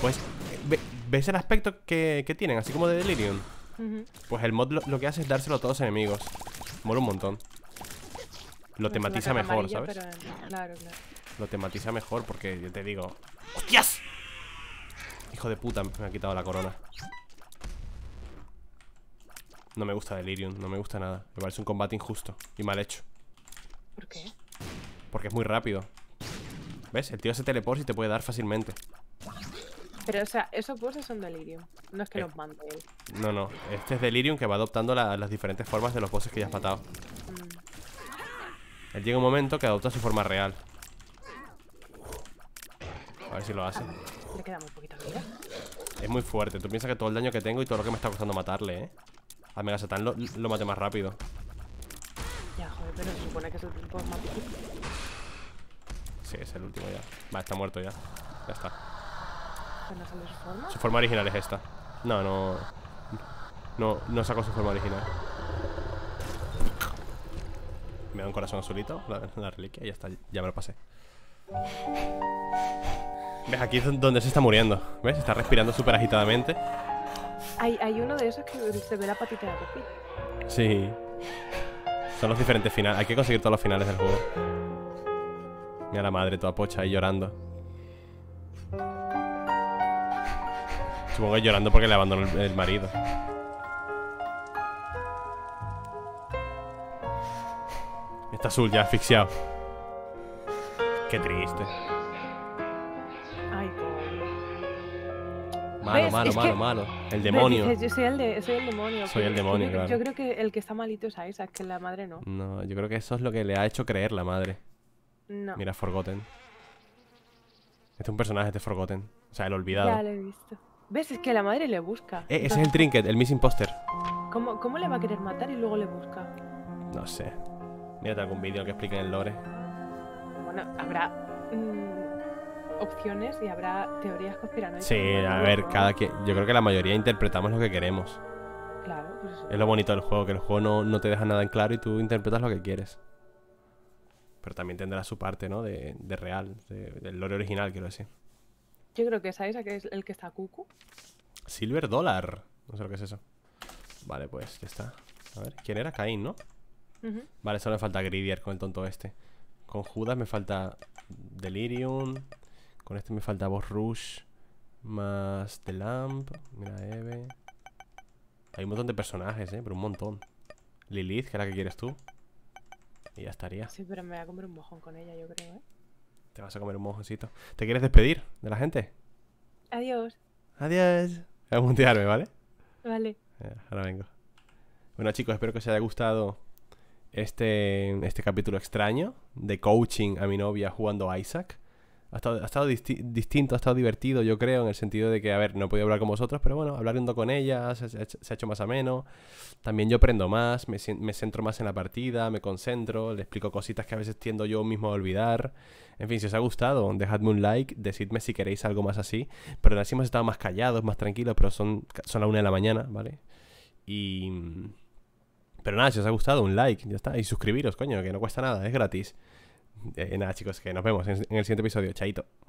Speaker 1: Pues, eh, ¿ves el aspecto que, tienen? Así como de Delirium Pues el mod lo, que hace es dárselo a todos enemigos Mola un montón Lo tematiza mejor, ¿sabes? claro, claro lo tematiza mejor porque yo te digo ¡Hostias! Hijo de puta, me ha quitado la corona No me gusta Delirium, no me gusta nada Me parece un combate injusto y mal hecho ¿Por qué? Porque es muy rápido ¿Ves? El tío se teleport y te puede dar fácilmente
Speaker 2: pero, o sea, esos bosses son Delirium. No es que eh. los mande él.
Speaker 1: No, no. Este es Delirium que va adoptando las diferentes formas de los bosses que ya has matado. Mm. Él llega un momento que adopta su forma real. A ver si lo hace.
Speaker 2: Ah, Le queda muy poquita vida.
Speaker 1: Es muy fuerte. Tú piensas que todo el daño que tengo y todo lo que me está costando matarle, ¿eh? A ah, Mega lo, lo maté más rápido.
Speaker 2: Ya, joder, pero se supone que es el último
Speaker 1: Sí, es el último ya. Va, está muerto ya. Ya está. su forma? original es esta. No, no. No, no saco su forma original. Me da un corazón azulito, la, la reliquia, y ya está, ya me lo pasé. ¿Ves? Aquí es donde se está muriendo. ¿Ves? Está respirando súper agitadamente.
Speaker 2: Hay, uno de esos que se ve la patita de Goofy.
Speaker 1: Sí. Son los diferentes finales. Hay que conseguir todos los finales del juego. Mira la madre, toda pocha ahí llorando. Supongo que llorando porque le abandonó el marido. Está azul ya, asfixiado. Qué triste. Ay, Malo, malo, malo, malo. El demonio. yo
Speaker 2: soy el, demonio. Soy el demonio, claro. Yo creo que el que está malito es que la madre no.
Speaker 1: No, yo creo que eso es lo que le ha hecho creer la madre. No. Mira, Forgotten. Este es un personaje, de Forgotten. O sea, el olvidado. ya lo
Speaker 2: he visto. ¿Ves? Es que la madre le busca. Eh, ese es el trinket,
Speaker 1: el missing poster.
Speaker 2: ¿Cómo, ¿Cómo le va a querer matar y luego le busca?
Speaker 1: No sé. Mírate algún vídeo que explique el lore
Speaker 2: habrá mm, opciones y habrá teorías conspiranoicas. Sí, a ver,
Speaker 1: cada que yo creo que la mayoría interpretamos lo que queremos. Claro, pues Es lo bonito del juego, que el juego no, te deja nada en claro y tú interpretas lo que quieres. Pero también tendrá su parte, ¿no? De, real, del lore original, quiero decir.
Speaker 2: Yo creo que sabéis a qué es el que está cucu.
Speaker 1: Silver Dollar. No sé lo que es eso. Vale, pues ya está. A ver, ¿quién era? Caín, ¿no? Vale, solo me falta Gridier con el tonto este. Con Judas me falta Delirium. Con este me falta Boss Rush. Más The Lamp. Mira, Eve. Hay un montón de personajes, ¿eh? Pero un montón. Lilith, que la que quieres tú. Y ya estaría. Sí,
Speaker 2: pero me voy a comer un mojón con ella, yo creo, ¿eh?
Speaker 1: Te vas a comer un mojoncito. ¿Te quieres despedir de la gente? Adiós. Adiós. Voy a mutearme, ¿vale? Vale. Ahora vengo. Bueno, chicos, espero que os haya gustado este, este capítulo extraño de coaching a mi novia jugando a Isaac. Ha estado, ha distinto, ha estado divertido, yo creo, en el sentido de que, a ver, no he podido hablar con vosotros, pero bueno, hablando con ella se, ha hecho más ameno. También yo aprendo más, me, me, centro más en la partida, me concentro, le explico cositas que a veces tiendo yo mismo a olvidar. En fin, si os ha gustado, dejadme un like, decidme si queréis algo más así. Pero sí hemos estado más callados, más tranquilos, pero son, son la una de la mañana, ¿vale? Y mm, pero nada, si os ha gustado, un like, ya está. Y suscribiros, coño, que no cuesta nada, es gratis. Eh, nada, chicos, que nos vemos en el siguiente episodio. Chaito.